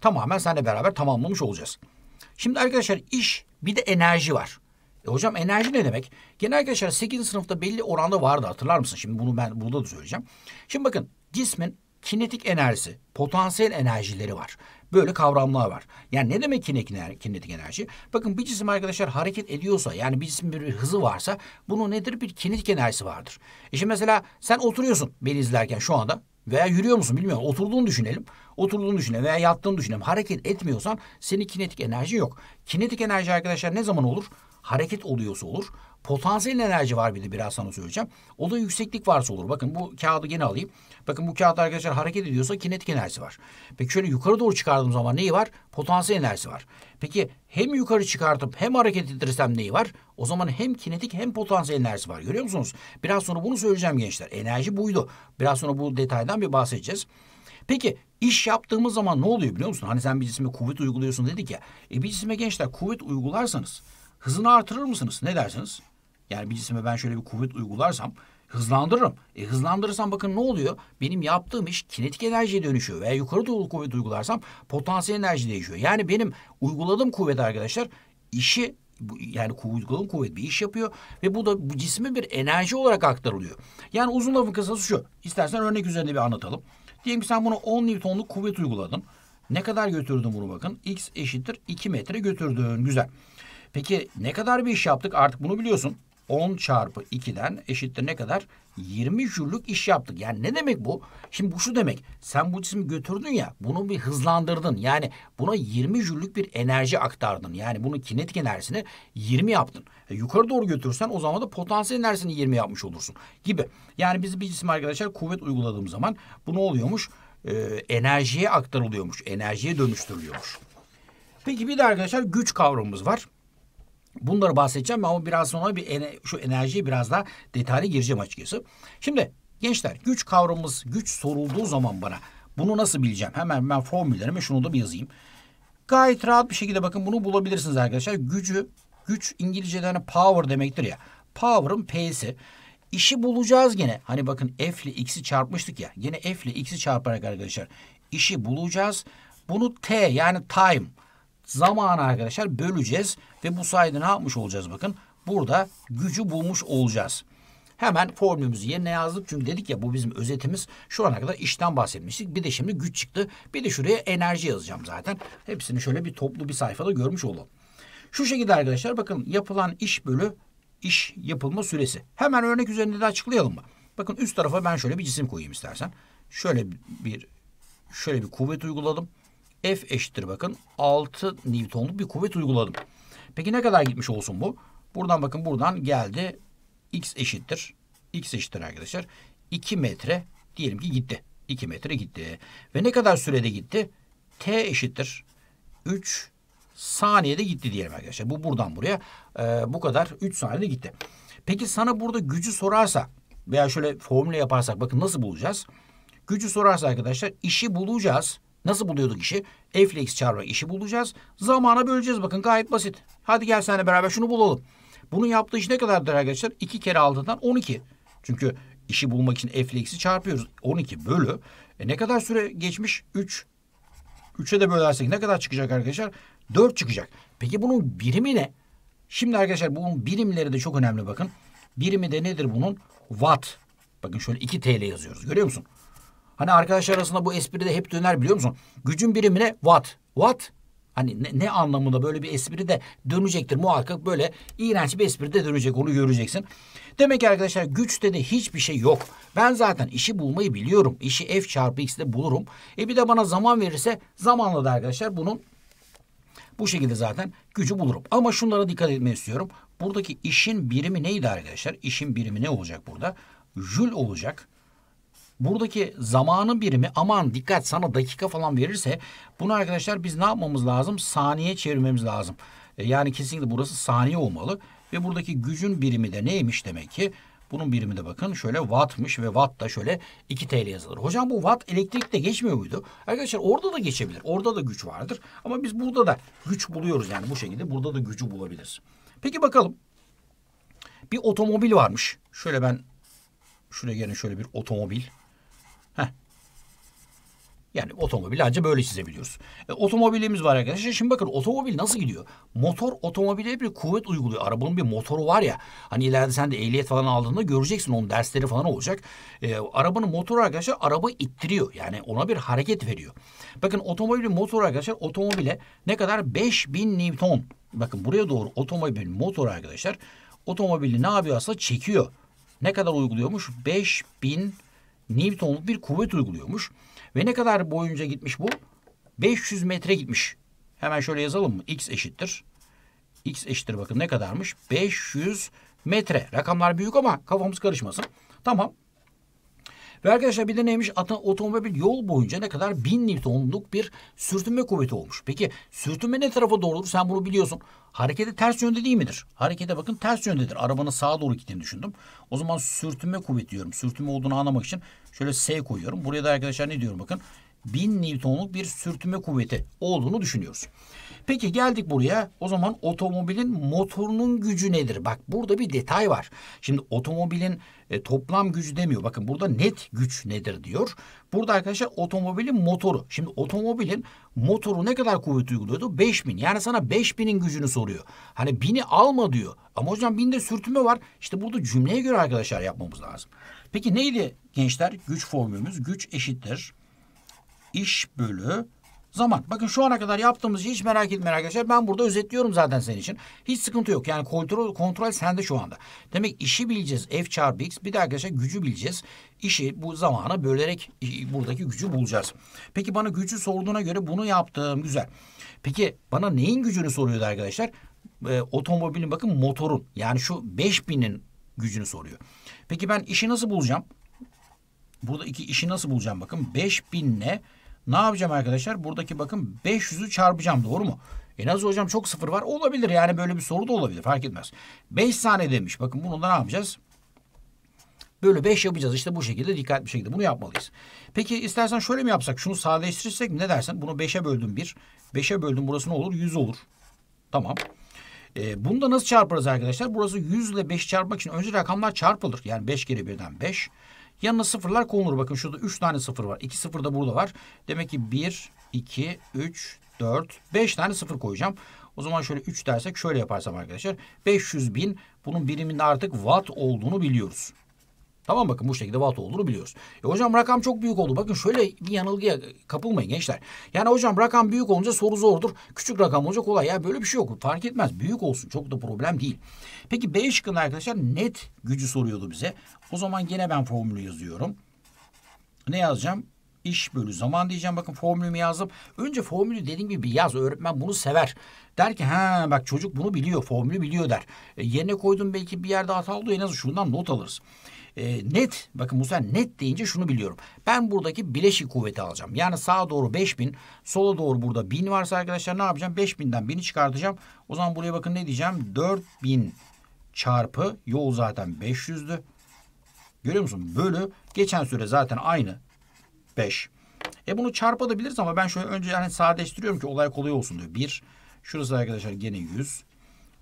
tamamen seninle beraber tamamlamış olacağız. Şimdi arkadaşlar iş bir de enerji var. E hocam enerji ne demek? Genel arkadaşlar 8. sınıfta belli oranda vardı hatırlar mısın? Şimdi bunu ben burada da söyleyeceğim. Şimdi bakın cismin kinetik enerjisi, potansiyel enerjileri var. Böyle kavramlar var. Yani ne demek kinetik enerji? Bakın bir cisim arkadaşlar hareket ediyorsa yani bir cisim bir hızı varsa bunun nedir? Bir kinetik enerjisi vardır. E şimdi mesela sen oturuyorsun beni izlerken şu anda veya yürüyor musun bilmiyorum. Oturduğunu düşünelim. Oturduğunu düşünelim veya yattığını düşünelim. Hareket etmiyorsan senin kinetik enerji yok. Kinetik enerji arkadaşlar ne zaman olur? Hareket oluyorsa olur. Potansiyel enerji var bir de biraz sana söyleyeceğim. O da yükseklik varsa olur. Bakın bu kağıdı gene alayım. Bakın bu kağıt arkadaşlar hareket ediyorsa kinetik enerjisi var. Peki şöyle yukarı doğru çıkardığım zaman neyi var? Potansiyel enerjisi var. Peki hem yukarı çıkartıp hem hareket ettirirsem neyi var? O zaman hem kinetik hem potansiyel enerjisi var. Görüyor musunuz? Biraz sonra bunu söyleyeceğim gençler. Enerji buydu. Biraz sonra bu detaydan bir bahsedeceğiz. Peki iş yaptığımız zaman ne oluyor biliyor musun? Hani sen bir cisme kuvvet uyguluyorsun dedik ya. E bir cisme gençler kuvvet uygularsanız hızını artırır mısınız? Ne dersiniz? Yani bir cisime ben şöyle bir kuvvet uygularsam hızlandırırım. E hızlandırırsam bakın ne oluyor? Benim yaptığım iş kinetik enerjiye dönüşüyor. Veya yukarı doğru kuvvet uygularsam potansiyel enerji değişiyor. Yani benim uyguladığım kuvvet arkadaşlar işi yani uyguladığım kuvvet bir iş yapıyor ve bu da bu cisme bir enerji olarak aktarılıyor. Yani uzun lafın kısası şu. İstersen örnek üzerinde bir anlatalım. Diyelim ki sen buna 10 Newton'luk kuvvet uyguladın. Ne kadar götürdün bunu bakın. X eşittir 2 metre götürdün. Güzel. Peki ne kadar bir iş yaptık artık bunu biliyorsun. 10 çarpı 2'den eşittir ne kadar? 20 jüllük iş yaptık. Yani ne demek bu? Şimdi bu şu demek. Sen bu cismi götürdün ya bunu bir hızlandırdın. Yani buna 20 jüllük bir enerji aktardın. Yani bunun kinetik enerjisini 20 yaptın. E, yukarı doğru götürürsen o zaman da potansiyel enerjisini 20 yapmış olursun gibi. Yani biz bir cisim arkadaşlar kuvvet uyguladığım zaman bu ne oluyormuş? E, enerjiye aktarılıyormuş. Enerjiye dönüştürülüyormuş. Peki bir de arkadaşlar güç kavramımız var. Bunları bahsedeceğim ama biraz sonra bir ene, şu enerjiye biraz daha detaylı gireceğim açıkçası. Şimdi gençler güç kavramımız güç sorulduğu zaman bana bunu nasıl bileceğim? Hemen ben formüllerime şunu da bir yazayım. Gayet rahat bir şekilde bakın bunu bulabilirsiniz arkadaşlar. Gücü güç İngilizce'de hani power demektir ya. Power'ın P'si. İşi bulacağız gene. Hani bakın F ile X'i çarpmıştık ya. Gene F ile X'i çarparak arkadaşlar. İşi bulacağız. Bunu T yani time zamanı arkadaşlar böleceğiz ve bu sayede ne yapmış olacağız bakın. Burada gücü bulmuş olacağız. Hemen formülümüzü yerine yazdık. Çünkü dedik ya bu bizim özetimiz. Şu ana kadar işten bahsetmiştik. Bir de şimdi güç çıktı. Bir de şuraya enerji yazacağım zaten. Hepsini şöyle bir toplu bir sayfada görmüş olalım. Şu şekilde arkadaşlar bakın yapılan iş bölü iş yapılma süresi. Hemen örnek üzerinde de açıklayalım mı? Bakın üst tarafa ben şöyle bir cisim koyayım istersen. Şöyle bir şöyle bir kuvvet uyguladım. F eşittir bakın 6 Newton'luk bir kuvvet uyguladım. Peki ne kadar gitmiş olsun bu? Buradan bakın buradan geldi. X eşittir. X eşittir arkadaşlar. 2 metre diyelim ki gitti. 2 metre gitti. Ve ne kadar sürede gitti? T eşittir. 3 saniyede gitti diyelim arkadaşlar. Bu buradan buraya e, bu kadar 3 saniyede gitti. Peki sana burada gücü sorarsa veya şöyle formüle yaparsak bakın nasıl bulacağız? Gücü sorarsa arkadaşlar işi bulacağız. Nasıl buluyorduk işi? E flex çarpı işi bulacağız. Zamana böleceğiz bakın gayet basit. Hadi gel seninle beraber şunu bulalım. Bunun yaptığı iş ne kadardır arkadaşlar? 2 kere 6'dan 12. Çünkü işi bulmak için f flex'i çarpıyoruz. 12 bölü. E ne kadar süre geçmiş? 3. 3'e de bölersek ne kadar çıkacak arkadaşlar? 4 çıkacak. Peki bunun birimi ne? Şimdi arkadaşlar bunun birimleri de çok önemli bakın. Birimi de nedir bunun? Watt. Bakın şöyle 2 TL yazıyoruz. Görüyor musun? Hani arkadaşlar arasında bu espri de hep döner biliyor musun? Gücün birimine watt. Watt Hani ne, ne anlamında böyle bir espri de dönecektir muhakkak böyle iğrenç bir espri de dönecek onu göreceksin. Demek ki arkadaşlar güçte de hiçbir şey yok. Ben zaten işi bulmayı biliyorum. İşi F çarpı X'de bulurum. E bir de bana zaman verirse zamanla da arkadaşlar bunun bu şekilde zaten gücü bulurum. Ama şunlara dikkat etmeyi istiyorum. Buradaki işin birimi neydi arkadaşlar? İşin birimi ne olacak burada? Jül olacak buradaki zamanın birimi aman dikkat sana dakika falan verirse bunu arkadaşlar biz ne yapmamız lazım? Saniye çevirmemiz lazım. E, yani kesinlikle burası saniye olmalı ve buradaki gücün birimi de neymiş demek ki? Bunun birimi de bakın şöyle wattmış ve watt da şöyle 2 TL yazılır. Hocam bu watt elektrikte geçmiyor muydu? Arkadaşlar orada da geçebilir. Orada da güç vardır. Ama biz burada da güç buluyoruz yani bu şekilde. Burada da gücü bulabiliriz. Peki bakalım. Bir otomobil varmış. Şöyle ben şuraya gene şöyle bir otomobil. Yani otomobil ancak böyle çizebiliyoruz. E, otomobilimiz var arkadaşlar. Şimdi bakın otomobil nasıl gidiyor? Motor otomobile bir kuvvet uyguluyor. Arabanın bir motoru var ya. Hani ileride sen de ehliyet falan aldığında göreceksin onun dersleri falan olacak. E, arabanın motoru arkadaşlar araba ittiriyor. Yani ona bir hareket veriyor. Bakın otomobilin motoru arkadaşlar otomobile ne kadar? 5000 Newton. Bakın buraya doğru otomobilin motoru arkadaşlar otomobili ne yapıyor aslında? Çekiyor. Ne kadar uyguluyormuş? 5000 Newton'luk bir kuvvet uyguluyormuş. Ve ne kadar boyunca gitmiş bu? 500 metre gitmiş. Hemen şöyle yazalım mı? X eşittir. X eşittir bakın ne kadarmış? 500 metre. Rakamlar büyük ama kafamız karışmasın. Tamam. Ve arkadaşlar bir de neymiş? Ata, otomobil yol boyunca ne kadar? 1000 Newton'luk bir sürtünme kuvveti olmuş. Peki sürtünme ne tarafa doğrudur? Sen bunu biliyorsun. Harekete ters yönde değil midir? Harekete bakın ters yöndedir. Arabanın sağa doğru gittiğini düşündüm. O zaman sürtünme kuvveti diyorum. Sürtünme olduğunu anlamak için Şöyle S koyuyorum. Buraya da arkadaşlar ne diyorum bakın. 1000 Newton'luk bir sürtünme kuvveti olduğunu düşünüyoruz. Peki geldik buraya. O zaman otomobilin motorunun gücü nedir? Bak burada bir detay var. Şimdi otomobilin e, toplam gücü demiyor. Bakın burada net güç nedir diyor. Burada arkadaşlar otomobilin motoru. Şimdi otomobilin motoru ne kadar kuvvet uyguluyordu? 5000. Yani sana 5000'in gücünü soruyor. Hani 1000'i alma diyor. Ama hocam 1000'de sürtünme var. İşte burada cümleye göre arkadaşlar yapmamız lazım. Peki neydi gençler? Güç formülümüz. Güç eşittir. iş bölü zaman. Bakın şu ana kadar yaptığımız hiç merak etme arkadaşlar. Ben burada özetliyorum zaten senin için. Hiç sıkıntı yok. Yani kontrol, kontrol sende şu anda. Demek işi bileceğiz. F çarpı X. Bir de arkadaşlar gücü bileceğiz. İşi bu zamana bölerek buradaki gücü bulacağız. Peki bana gücü sorduğuna göre bunu yaptım. Güzel. Peki bana neyin gücünü soruyordu arkadaşlar? Ee, otomobilin bakın motorun. Yani şu 5000'in gücünü soruyor. Peki ben işi nasıl bulacağım? Burada iki işi nasıl bulacağım? Bakın 5000 ile ne yapacağım arkadaşlar? Buradaki bakın 500'ü çarpacağım doğru mu? En az hocam çok sıfır var. Olabilir yani böyle bir soru da olabilir fark etmez. 5 saniye demiş. Bakın bunu da ne yapacağız? Böyle 5 yapacağız işte bu şekilde dikkatli bir şekilde bunu yapmalıyız. Peki istersen şöyle mi yapsak? Şunu sadeleştirirsek mi? Ne dersen? Bunu 5'e böldüm 1. 5'e böldüm burası ne olur? 100 olur. Tamam. E, bunu da nasıl çarparız arkadaşlar? Burası 100 ile 5 çarpmak için önce rakamlar çarpılır. Yani 5 kere 1'den 5. Yanına sıfırlar konulur. Bakın şurada 3 tane sıfır var. 2 sıfır da burada var. Demek ki 1, 2, 3, 4, 5 tane sıfır koyacağım. O zaman şöyle 3 dersek şöyle yaparsam arkadaşlar. 500 bin bunun biriminde artık watt olduğunu biliyoruz. Tamam bakın bu şekilde vato olduğunu biliyoruz. E hocam rakam çok büyük oldu. Bakın şöyle bir yanılgıya kapılmayın gençler. Yani hocam rakam büyük olunca soru zordur. Küçük rakam olunca kolay. Ya böyle bir şey yok. Fark etmez. Büyük olsun. Çok da problem değil. Peki B şıkkında arkadaşlar net gücü soruyordu bize. O zaman gene ben formülü yazıyorum. Ne yazacağım? İş bölü zaman diyeceğim. Bakın formülümü yazdım. Önce formülü dediğim gibi yaz. Öğretmen bunu sever. Der ki ha bak çocuk bunu biliyor. Formülü biliyor der. E, yerine koydum belki bir yerde hata oldu. En az şundan not alırız. E, net bakın bu sefer net deyince şunu biliyorum. Ben buradaki bileşik kuvveti alacağım. Yani sağa doğru 5000 sola doğru burada 1000 varsa arkadaşlar ne yapacağım? 5000'den 1000'i çıkartacağım. O zaman buraya bakın ne diyeceğim? 4000 çarpı yol zaten 500'dü. Görüyor musun? Bölü geçen süre zaten aynı 5. E bunu çarpabiliriz ama ben şöyle önce yani sadeleştiriyorum ki olay kolay olsun diyor. 1 şurası arkadaşlar gene 100.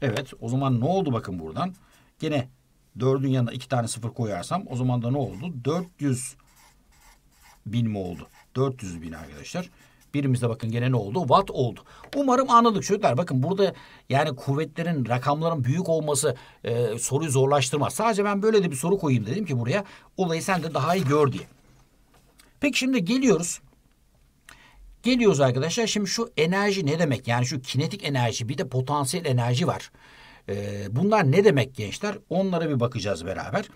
Evet o zaman ne oldu bakın buradan? Gene 4'ün yanına 2 tane sıfır koyarsam o zaman da ne oldu? 400 bin mi oldu? 400 bin arkadaşlar. Birimizde bakın gene ne oldu? Watt oldu. Umarım anladık çocuklar. Bakın burada yani kuvvetlerin, rakamların büyük olması e, soruyu zorlaştırmaz. Sadece ben böyle de bir soru koyayım dedim ki buraya olayı sen de daha iyi gör diye. Peki şimdi geliyoruz. Geliyoruz arkadaşlar. Şimdi şu enerji ne demek? Yani şu kinetik enerji bir de potansiyel enerji var. Ee, bunlar ne demek gençler? Onlara bir bakacağız beraber.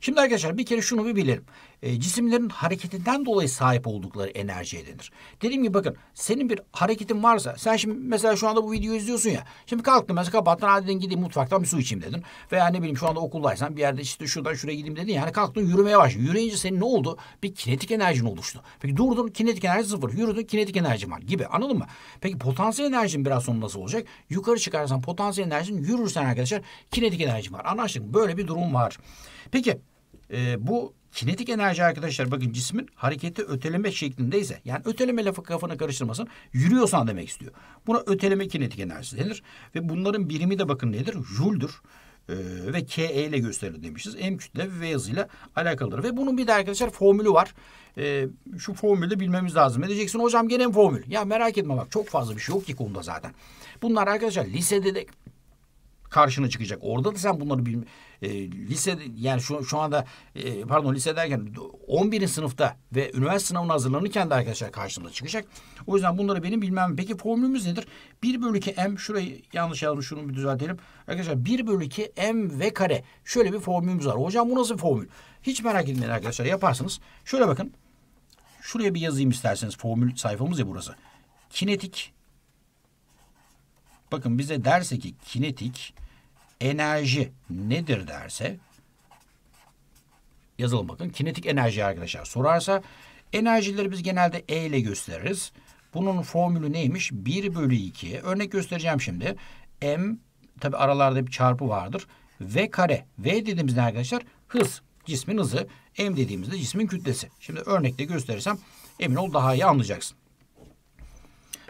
Şimdi arkadaşlar bir kere şunu bir bilelim e, cisimlerin hareketinden dolayı sahip oldukları enerjiye denir. Dediğim gibi bakın senin bir hareketin varsa sen şimdi mesela şu anda bu videoyu izliyorsun ya. Şimdi kalktın mesela kapattın hadi dedin gideyim mutfaktan bir su içeyim dedin. Veya ne bileyim şu anda okuldaysan bir yerde işte şuradan şuraya gideyim dedin yani kalktın yürümeye başladın. Yürüyince senin ne oldu? Bir kinetik enerjin oluştu. Peki durdun kinetik enerji sıfır. Yürüdün kinetik enerji var gibi anladın mı? Peki potansiyel enerjin biraz sonra nasıl olacak? Yukarı çıkarsan potansiyel enerjin yürürsen arkadaşlar kinetik enerji var. Anlaştık mı? Böyle bir durum var. Peki e, bu Kinetik enerji arkadaşlar bakın cismin hareketi öteleme şeklindeyse yani öteleme lafı kafana karıştırmasın yürüyorsan demek istiyor. Buna öteleme kinetik enerjisi denir ve bunların birimi de bakın nedir? Joule'dur. Ee, ve KE ile gösterilir demişiz. M kütle ve yazıyla alakalıdır. Ve bunun bir de arkadaşlar formülü var. Ee, şu formülü bilmemiz lazım. edeceksin hocam gene formül. Ya merak etme bak çok fazla bir şey yok ki konuda zaten. Bunlar arkadaşlar lisede de karşına çıkacak. Orada da sen bunları bir E, lise yani şu, şu anda e, pardon lise derken 11. sınıfta ve üniversite sınavına hazırlanırken de arkadaşlar karşımıza çıkacak. O yüzden bunları benim bilmem. Peki formülümüz nedir? 1 bölü 2 m şurayı yanlış yazmış şunu bir düzeltelim. Arkadaşlar 1 bölü 2 m v kare şöyle bir formülümüz var. Hocam bu nasıl formül? Hiç merak etmeyin arkadaşlar yaparsınız. Şöyle bakın. Şuraya bir yazayım isterseniz. Formül sayfamız ya burası. Kinetik Bakın bize derse ki kinetik enerji nedir derse yazalım bakın kinetik enerji arkadaşlar sorarsa enerjileri biz genelde E ile gösteririz. Bunun formülü neymiş? 1 bölü 2. Örnek göstereceğim şimdi. M tabi aralarda bir çarpı vardır. V kare. V dediğimizde arkadaşlar hız. Cismin hızı. M dediğimizde cismin kütlesi. Şimdi örnekte gösterirsem emin ol daha iyi anlayacaksın.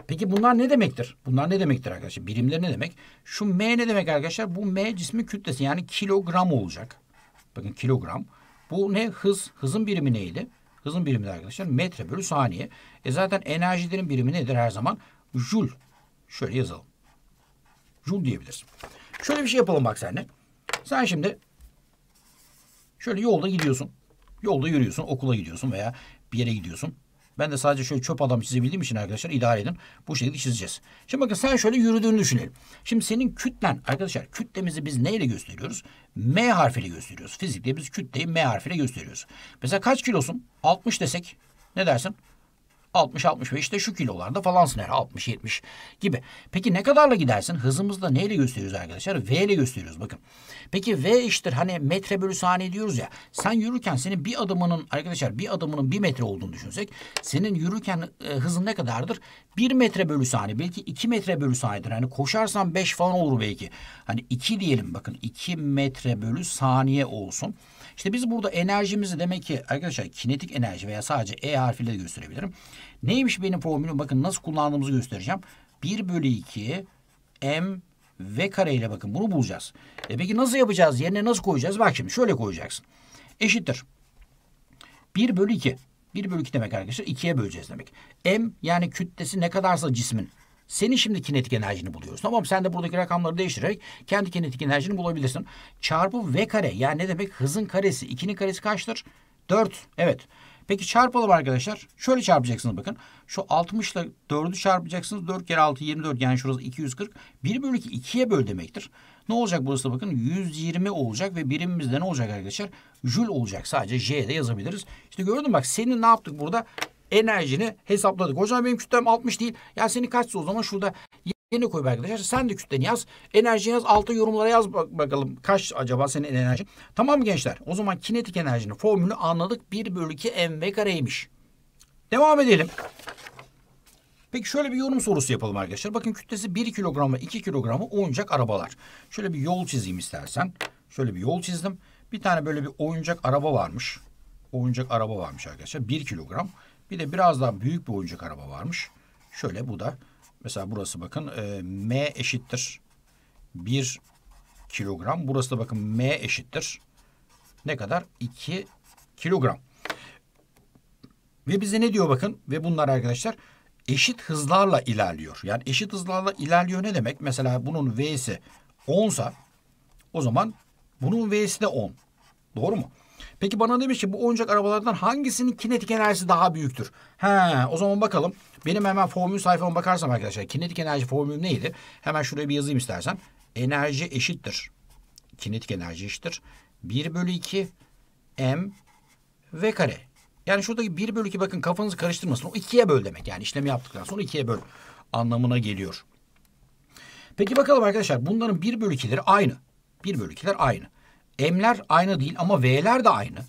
Peki bunlar ne demektir? Bunlar ne demektir arkadaşlar? Birimler ne demek? Şu M ne demek arkadaşlar? Bu M cismin kütlesi yani kilogram olacak. Bakın kilogram. Bu ne? Hız. Hızın birimi neydi? Hızın birimi arkadaşlar metre bölü saniye. E zaten enerjilerin birimi nedir her zaman? Jul. Şöyle yazalım. Jul diyebiliriz. Şöyle bir şey yapalım bak senle. Sen şimdi şöyle yolda gidiyorsun. Yolda yürüyorsun, okula gidiyorsun veya bir yere gidiyorsun. Ben de sadece şöyle çöp adam çizebildiğim için arkadaşlar idare edin. Bu şekilde çizeceğiz. Şimdi bakın sen şöyle yürüdüğünü düşünelim. Şimdi senin kütlen arkadaşlar kütlemizi biz neyle gösteriyoruz? M harfiyle gösteriyoruz. Fizikte biz kütleyi M harfiyle gösteriyoruz. Mesela kaç kilosun? 60 desek ne dersin? 60-65 işte şu kilolarda falansın her 60-70 gibi. Peki ne kadarla gidersin? Hızımızda neyle gösteriyoruz arkadaşlar? V ile gösteriyoruz bakın. Peki V eşittir hani metre bölü saniye diyoruz ya. Sen yürürken senin bir adımının arkadaşlar bir adımının bir metre olduğunu düşünsek. Senin yürürken e, hızın ne kadardır? Bir metre bölü saniye belki iki metre bölü saniyedir. Hani koşarsan beş falan olur belki. Hani iki diyelim bakın iki metre bölü saniye olsun. İşte biz burada enerjimizi demek ki arkadaşlar kinetik enerji veya sadece E harfiyle de gösterebilirim. Neymiş benim formülüm? Bakın nasıl kullandığımızı göstereceğim. 1 bölü 2 M V kare ile bakın bunu bulacağız. E peki nasıl yapacağız? Yerine nasıl koyacağız? Bak şimdi şöyle koyacaksın. Eşittir. 1 bölü 2. 1 bölü 2 demek arkadaşlar. 2'ye böleceğiz demek. M yani kütlesi ne kadarsa cismin. Senin şimdi kinetik enerjini buluyorsun. Tamam sen de buradaki rakamları değiştirerek kendi kinetik enerjini bulabilirsin. Çarpı v kare yani ne demek? Hızın karesi. 2'nin karesi kaçtır? 4. Evet. Peki çarpalım arkadaşlar. Şöyle çarpacaksınız bakın. Şu 60 ile 4'ü çarpacaksınız. 4 kere 6 24 yani şurası 240. 1 bölü 2 2'ye böl demektir. Ne olacak burası da bakın 120 olacak ve birimimizde ne olacak arkadaşlar? Jül olacak sadece J de yazabiliriz. İşte gördün bak senin ne yaptık burada? enerjini hesapladık. Hocam benim kütlem 60 değil. Ya seni kaçsa o zaman şurada yeni koy arkadaşlar. Sen de kütleni yaz. Enerji yaz. Altı yorumlara yaz bak bakalım. Kaç acaba senin enerjin? Tamam gençler. O zaman kinetik enerjinin formülü anladık. 1 bölü 2 mv kareymiş. Devam edelim. Peki şöyle bir yorum sorusu yapalım arkadaşlar. Bakın kütlesi 1 kilogramla 2 kilogramı oyuncak arabalar. Şöyle bir yol çizeyim istersen. Şöyle bir yol çizdim. Bir tane böyle bir oyuncak araba varmış. Oyuncak araba varmış arkadaşlar. 1 kilogram. Bir de biraz daha büyük bir oyuncak araba varmış. Şöyle bu da mesela burası bakın e, M eşittir 1 kilogram. Burası da bakın M eşittir. Ne kadar? 2 kilogram. Ve bize ne diyor bakın ve bunlar arkadaşlar eşit hızlarla ilerliyor. Yani eşit hızlarla ilerliyor ne demek? Mesela bunun V'si 10 o zaman bunun V'si de 10. Doğru mu? Peki bana demiş ki bu oyuncak arabalardan hangisinin kinetik enerjisi daha büyüktür? He, o zaman bakalım. Benim hemen formül sayfama bakarsam arkadaşlar kinetik enerji formülü neydi? Hemen şuraya bir yazayım istersen. Enerji eşittir. Kinetik enerji eşittir. 1 bölü 2 m v kare. Yani şuradaki 1 bölü 2 bakın kafanızı karıştırmasın. O 2'ye böl demek. Yani işlemi yaptıktan sonra 2'ye böl anlamına geliyor. Peki bakalım arkadaşlar bunların 1 bölü 2'leri aynı. 1 bölü 2'ler aynı. M'ler aynı değil ama V'ler de aynı.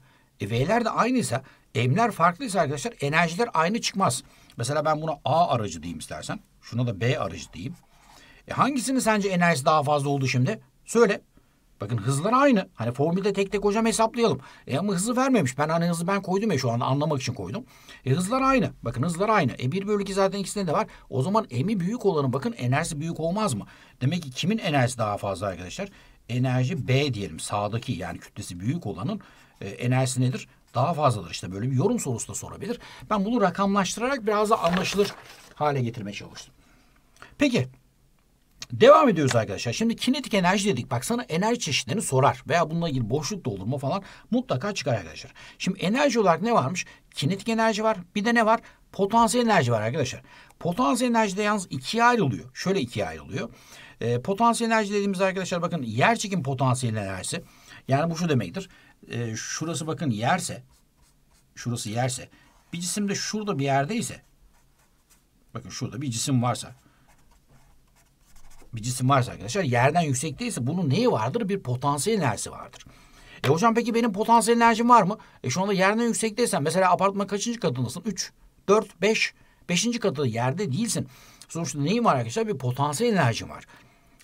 E, V'ler de aynıysa M'ler farklıysa arkadaşlar enerjiler aynı çıkmaz. Mesela ben buna A aracı diyeyim istersen. Şuna da B aracı diyeyim. E hangisinin sence enerjisi daha fazla oldu şimdi? Söyle. Bakın hızlar aynı. Hani formülde tek tek hocam hesaplayalım. E ama hızı vermemiş. Ben hani hızı ben koydum ya şu anda anlamak için koydum. E hızlar aynı. Bakın hızlar aynı. E 1 bölü 2 zaten ikisinde de var. O zaman M'i büyük olanın bakın enerjisi büyük olmaz mı? Demek ki kimin enerjisi daha fazla arkadaşlar? enerji B diyelim sağdaki yani kütlesi büyük olanın e, enerjisi nedir? Daha fazladır işte böyle bir yorum sorusu da sorabilir. Ben bunu rakamlaştırarak biraz da anlaşılır hale getirmeye çalıştım. Peki devam ediyoruz arkadaşlar. Şimdi kinetik enerji dedik. Baksana enerji çeşitlerini sorar veya bununla ilgili boşluk doldurma falan mutlaka çıkar arkadaşlar. Şimdi enerji olarak ne varmış? Kinetik enerji var. Bir de ne var? Potansiyel enerji var arkadaşlar. Potansiyel enerji de yalnız ikiye ayrılıyor. Şöyle ikiye ayrılıyor. E, potansiyel enerji dediğimiz arkadaşlar bakın yer çekim potansiyel enerjisi. Yani bu şu demektir. E, şurası bakın yerse şurası yerse bir cisim de şurada bir yerdeyse bakın şurada bir cisim varsa bir cisim varsa arkadaşlar yerden yüksekteyse bunun neyi vardır? Bir potansiyel enerjisi vardır. E hocam peki benim potansiyel enerjim var mı? E şu anda yerden yüksekteysen mesela apartman kaçıncı katındasın? 3, 4, 5. 5. katı yerde değilsin. Sonuçta neyin var arkadaşlar? Bir potansiyel enerjim var.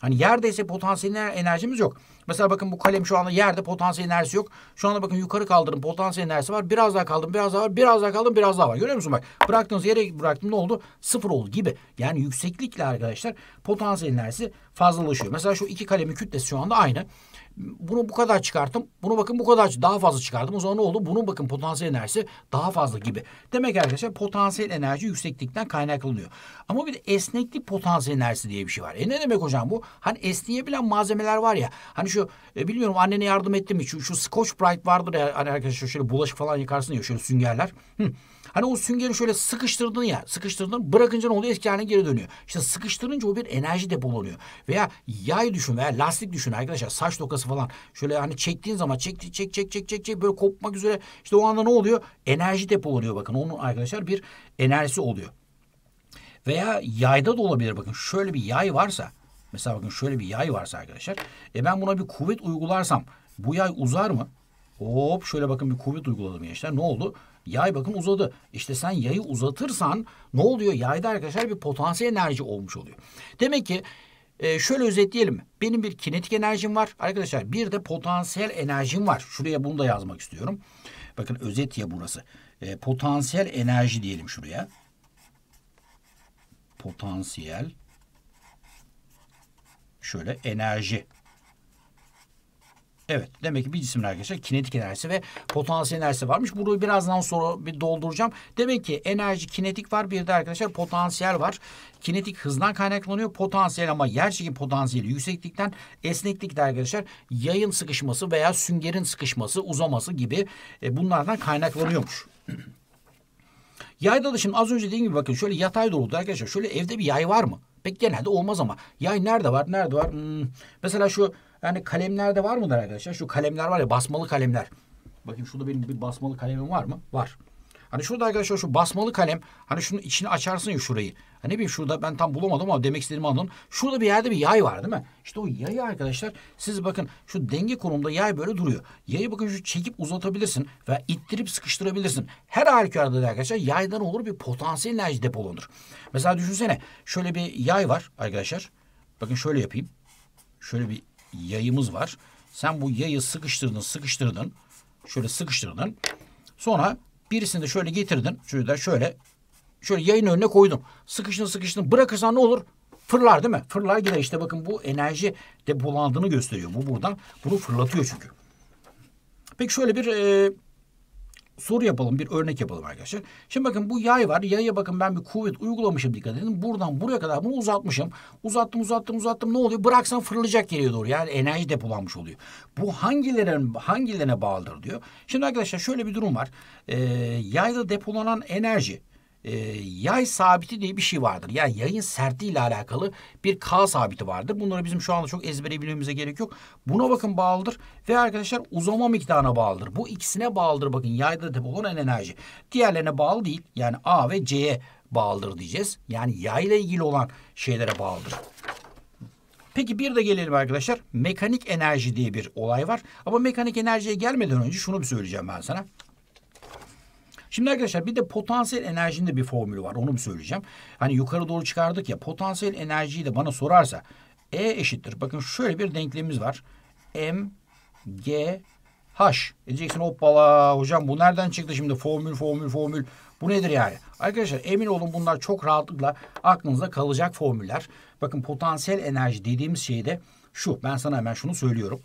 Hani yerdeyse potansiyel enerjimiz yok. Mesela bakın bu kalem şu anda yerde potansiyel enerjisi yok. Şu anda bakın yukarı kaldırdım potansiyel enerjisi var. Biraz daha kaldım biraz daha var biraz daha kaldım biraz daha var. Görüyor musun bak bıraktığınız yere bıraktım ne oldu? Sıfır oldu gibi. Yani yükseklikle arkadaşlar potansiyel enerjisi fazlalaşıyor. Mesela şu iki kalemin kütlesi şu anda aynı. Bunu bu kadar çıkarttım. Bunu bakın bu kadar daha fazla çıkardım. O zaman ne oldu? Bunun bakın potansiyel enerjisi daha fazla gibi. Demek arkadaşlar potansiyel enerji yükseklikten kaynaklanıyor. Ama bir de esneklik potansiyel enerjisi diye bir şey var. E ne demek hocam bu? Hani esneyebilen malzemeler var ya. Hani şu e, bilmiyorum annene yardım etti mi? Şu, şu Scotch bright vardır ya. Hani arkadaşlar şöyle bulaşık falan yıkarsın ya şöyle süngerler. Hı. Hani o süngeri şöyle sıkıştırdın ya sıkıştırdın bırakınca ne oluyor eski haline geri dönüyor. İşte sıkıştırınca o bir enerji depolanıyor. Veya yay düşün veya lastik düşün arkadaşlar saç tokası falan. Şöyle hani çektiğin zaman çek çek çek çek çek çek böyle kopmak üzere işte o anda ne oluyor? Enerji depolanıyor bakın onun arkadaşlar bir enerjisi oluyor. Veya yayda da olabilir bakın şöyle bir yay varsa mesela bakın şöyle bir yay varsa arkadaşlar e ben buna bir kuvvet uygularsam bu yay uzar mı? Hop şöyle bakın bir kuvvet uyguladım gençler. Ne oldu? Yay bakın uzadı. İşte sen yayı uzatırsan ne oluyor? Yayda arkadaşlar bir potansiyel enerji olmuş oluyor. Demek ki e, şöyle özetleyelim. Benim bir kinetik enerjim var. Arkadaşlar bir de potansiyel enerjim var. Şuraya bunu da yazmak istiyorum. Bakın özet ya burası. E, potansiyel enerji diyelim şuraya. Potansiyel şöyle enerji Evet. Demek ki bir cismin arkadaşlar kinetik enerjisi ve potansiyel enerjisi varmış. Burayı birazdan sonra bir dolduracağım. Demek ki enerji kinetik var. Bir de arkadaşlar potansiyel var. Kinetik hızdan kaynaklanıyor. Potansiyel ama yer çekim potansiyeli yükseklikten esneklik de arkadaşlar yayın sıkışması veya süngerin sıkışması, uzaması gibi e, bunlardan kaynaklanıyormuş. Yayda da şimdi az önce dediğim gibi bakın şöyle yatay doğrultuda arkadaşlar şöyle evde bir yay var mı? Pek genelde olmaz ama yay nerede var? Nerede var? Hmm, mesela şu yani kalemlerde var mıdır arkadaşlar? Şu kalemler var ya basmalı kalemler. Bakın şurada benim bir basmalı kalemim var mı? Var. Hani şurada arkadaşlar şu basmalı kalem hani şunun içini açarsın ya şurayı. Hani bir şurada ben tam bulamadım ama demek istediğimi anladın. Şurada bir yerde bir yay var değil mi? İşte o yayı arkadaşlar siz bakın şu denge konumda yay böyle duruyor. Yayı bakın şu çekip uzatabilirsin ve ittirip sıkıştırabilirsin. Her halükarda arkadaşlar yaydan olur bir potansiyel enerji depolanır. Mesela düşünsene şöyle bir yay var arkadaşlar. Bakın şöyle yapayım. Şöyle bir yayımız var. Sen bu yayı sıkıştırdın, sıkıştırdın. Şöyle sıkıştırdın. Sonra birisini de şöyle getirdin. Şöyle da şöyle şöyle yayın önüne koydun. Sıkıştın, sıkıştın. Bırakırsan ne olur? Fırlar değil mi? Fırlar gider. İşte bakın bu enerji depolandığını gösteriyor. Bu buradan bunu fırlatıyor çünkü. Peki şöyle bir e, soru yapalım, bir örnek yapalım arkadaşlar. Şimdi bakın bu yay var. Yaya bakın ben bir kuvvet uygulamışım dikkat edin. Buradan buraya kadar bunu uzatmışım. Uzattım, uzattım, uzattım. Ne oluyor? Bıraksan fırlayacak geliyor doğru. Yani enerji depolanmış oluyor. Bu hangilerin hangilerine bağlıdır diyor. Şimdi arkadaşlar şöyle bir durum var. Ee, yayda depolanan enerji e, yay sabiti diye bir şey vardır. Yani yayın sertliği ile alakalı bir K sabiti vardır. Bunları bizim şu anda çok ezbere bilmemize gerek yok. Buna bakın bağlıdır ve arkadaşlar uzama miktarına bağlıdır. Bu ikisine bağlıdır bakın yayda da depolanan enerji. Diğerlerine bağlı değil. Yani A ve C'ye bağlıdır diyeceğiz. Yani yay ile ilgili olan şeylere bağlıdır. Peki bir de gelelim arkadaşlar. Mekanik enerji diye bir olay var. Ama mekanik enerjiye gelmeden önce şunu bir söyleyeceğim ben sana. Şimdi arkadaşlar bir de potansiyel enerjinin de bir formülü var. Onu mu söyleyeceğim? Hani yukarı doğru çıkardık ya potansiyel enerjiyi de bana sorarsa E eşittir. Bakın şöyle bir denklemimiz var. M G H. E diyeceksin hoppala hocam bu nereden çıktı şimdi formül formül formül. Bu nedir yani? Arkadaşlar emin olun bunlar çok rahatlıkla aklınızda kalacak formüller. Bakın potansiyel enerji dediğimiz şey de şu. Ben sana hemen şunu söylüyorum.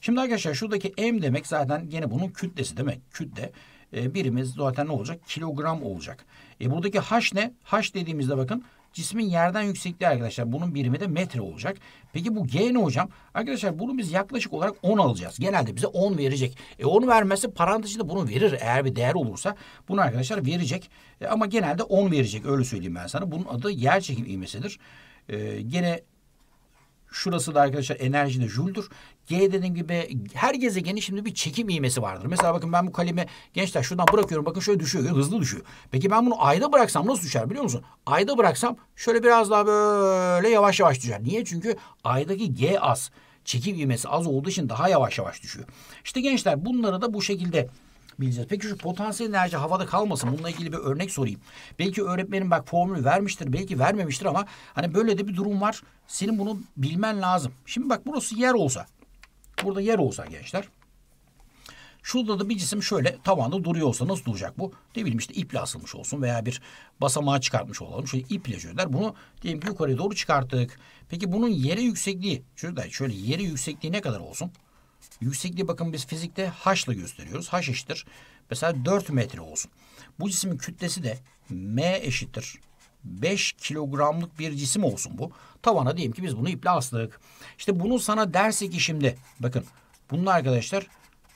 Şimdi arkadaşlar şuradaki M demek zaten gene bunun kütlesi değil mi? Kütle. E, birimiz zaten ne olacak? Kilogram olacak. E, buradaki H ne? H dediğimizde bakın cismin yerden yüksekliği arkadaşlar. Bunun birimi de metre olacak. Peki bu G ne hocam? Arkadaşlar bunu biz yaklaşık olarak 10 alacağız. Genelde bize 10 verecek. E 10 vermezse parantezinde bunu verir. Eğer bir değer olursa bunu arkadaşlar verecek. E, ama genelde 10 verecek öyle söyleyeyim ben sana. Bunun adı yer çekim ivmesidir. E, gene Şurası da arkadaşlar enerjinin jüldür. G dediğim gibi her gezegenin şimdi bir çekim iğmesi vardır. Mesela bakın ben bu kalemi gençler şuradan bırakıyorum. Bakın şöyle düşüyor. Hızlı düşüyor. Peki ben bunu ayda bıraksam nasıl düşer biliyor musun? Ayda bıraksam şöyle biraz daha böyle yavaş yavaş düşer. Niye? Çünkü aydaki G az. Çekim iğmesi az olduğu için daha yavaş yavaş düşüyor. İşte gençler bunları da bu şekilde bileceğiz. Peki şu potansiyel enerji havada kalmasın. Bununla ilgili bir örnek sorayım. Belki öğretmenin bak formülü vermiştir, belki vermemiştir ama hani böyle de bir durum var. Senin bunu bilmen lazım. Şimdi bak burası yer olsa. Burada yer olsa gençler. Şurada da bir cisim şöyle tavanda duruyor olsa nasıl duracak bu? Ne bileyim işte iple asılmış olsun veya bir basamağa çıkartmış olalım. Şöyle iple çocuklar bunu diyelim ki yukarıya doğru çıkarttık. Peki bunun yere yüksekliği şurada şöyle yere yüksekliği ne kadar olsun? Yüksekliği bakın biz fizikte h gösteriyoruz. haş eşittir. Mesela 4 metre olsun. Bu cismin kütlesi de m eşittir. 5 kilogramlık bir cisim olsun bu. Tavana diyeyim ki biz bunu iple astık. İşte bunu sana dersek ki şimdi bakın bunun arkadaşlar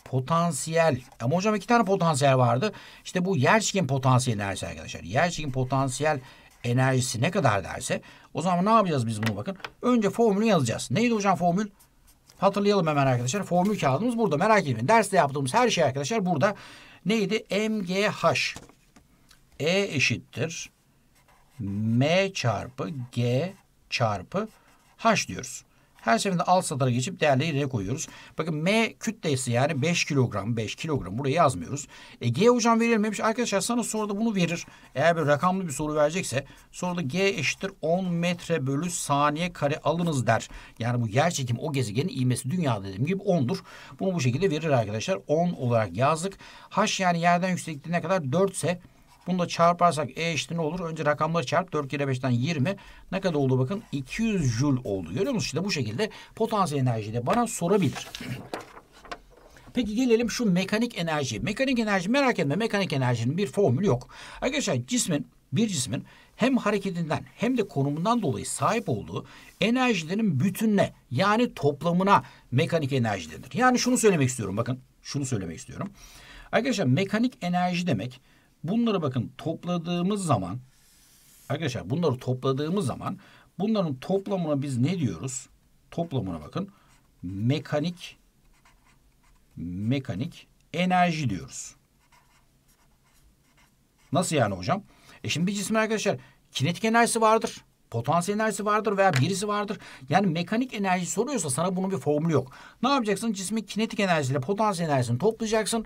potansiyel. Ama hocam iki tane potansiyel vardı. İşte bu yerçekim potansiyel enerjisi arkadaşlar. Yerçekim potansiyel enerjisi ne kadar derse o zaman ne yapacağız biz bunu bakın. Önce formülü yazacağız. Neydi hocam formül? Hatırlayalım hemen arkadaşlar. Formül kağıdımız burada. Merak etmeyin. Derste yaptığımız her şey arkadaşlar burada. Neydi? MGH. E eşittir. M çarpı G çarpı H diyoruz. Her seferinde alt satıra geçip değerleri yere koyuyoruz. Bakın M kütlesi yani 5 kilogram, 5 kilogram burayı yazmıyoruz. E, G hocam verir verilmemiş. Arkadaşlar sana soruda bunu verir. Eğer bir rakamlı bir soru verecekse soruda G eşittir 10 metre bölü saniye kare alınız der. Yani bu yer çekimi o gezegenin ivmesi dünya dediğim gibi 10'dur. Bunu bu şekilde verir arkadaşlar. 10 olarak yazdık. H yani yerden yüksekliğine kadar 4 ise bunu da çarparsak E eşitliği ne olur? Önce rakamları çarp. 4 kere 5'ten 20. Ne kadar oldu bakın? 200 jül oldu. Görüyor musunuz? İşte bu şekilde potansiyel enerjiyi de bana sorabilir. Peki gelelim şu mekanik enerjiye. Mekanik enerji merak etme mekanik enerjinin bir formülü yok. Arkadaşlar cismin bir cismin hem hareketinden hem de konumundan dolayı sahip olduğu enerjilerin bütününe yani toplamına mekanik enerjidir. Yani şunu söylemek istiyorum bakın şunu söylemek istiyorum. Arkadaşlar mekanik enerji demek Bunları bakın topladığımız zaman arkadaşlar bunları topladığımız zaman bunların toplamına biz ne diyoruz? Toplamına bakın. Mekanik mekanik enerji diyoruz. Nasıl yani hocam? E şimdi bir cismin arkadaşlar kinetik enerjisi vardır potansiyel enerjisi vardır veya birisi vardır. Yani mekanik enerji soruyorsa sana bunun bir formülü yok. Ne yapacaksın? Cismin kinetik enerjisiyle potansiyel enerjisini toplayacaksın.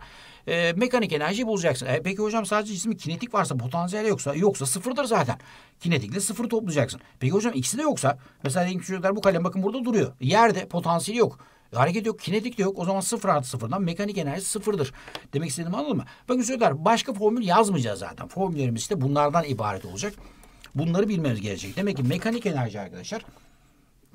E, mekanik enerjiyi bulacaksın. E, peki hocam sadece cismin kinetik varsa potansiyel yoksa yoksa sıfırdır zaten. Kinetikle sıfır toplayacaksın. Peki hocam ikisi de yoksa mesela diyelim çocuklar bu kalem bakın burada duruyor. Yerde potansiyeli yok. E, hareket yok, kinetik de yok. O zaman sıfır artı sıfırdan mekanik enerji sıfırdır. Demek istediğimi anladın mı? Bakın çocuklar başka formül yazmayacağız zaten. Formüllerimiz de bunlardan ibaret olacak. Bunları bilmeniz gerekecek. Demek ki mekanik enerji arkadaşlar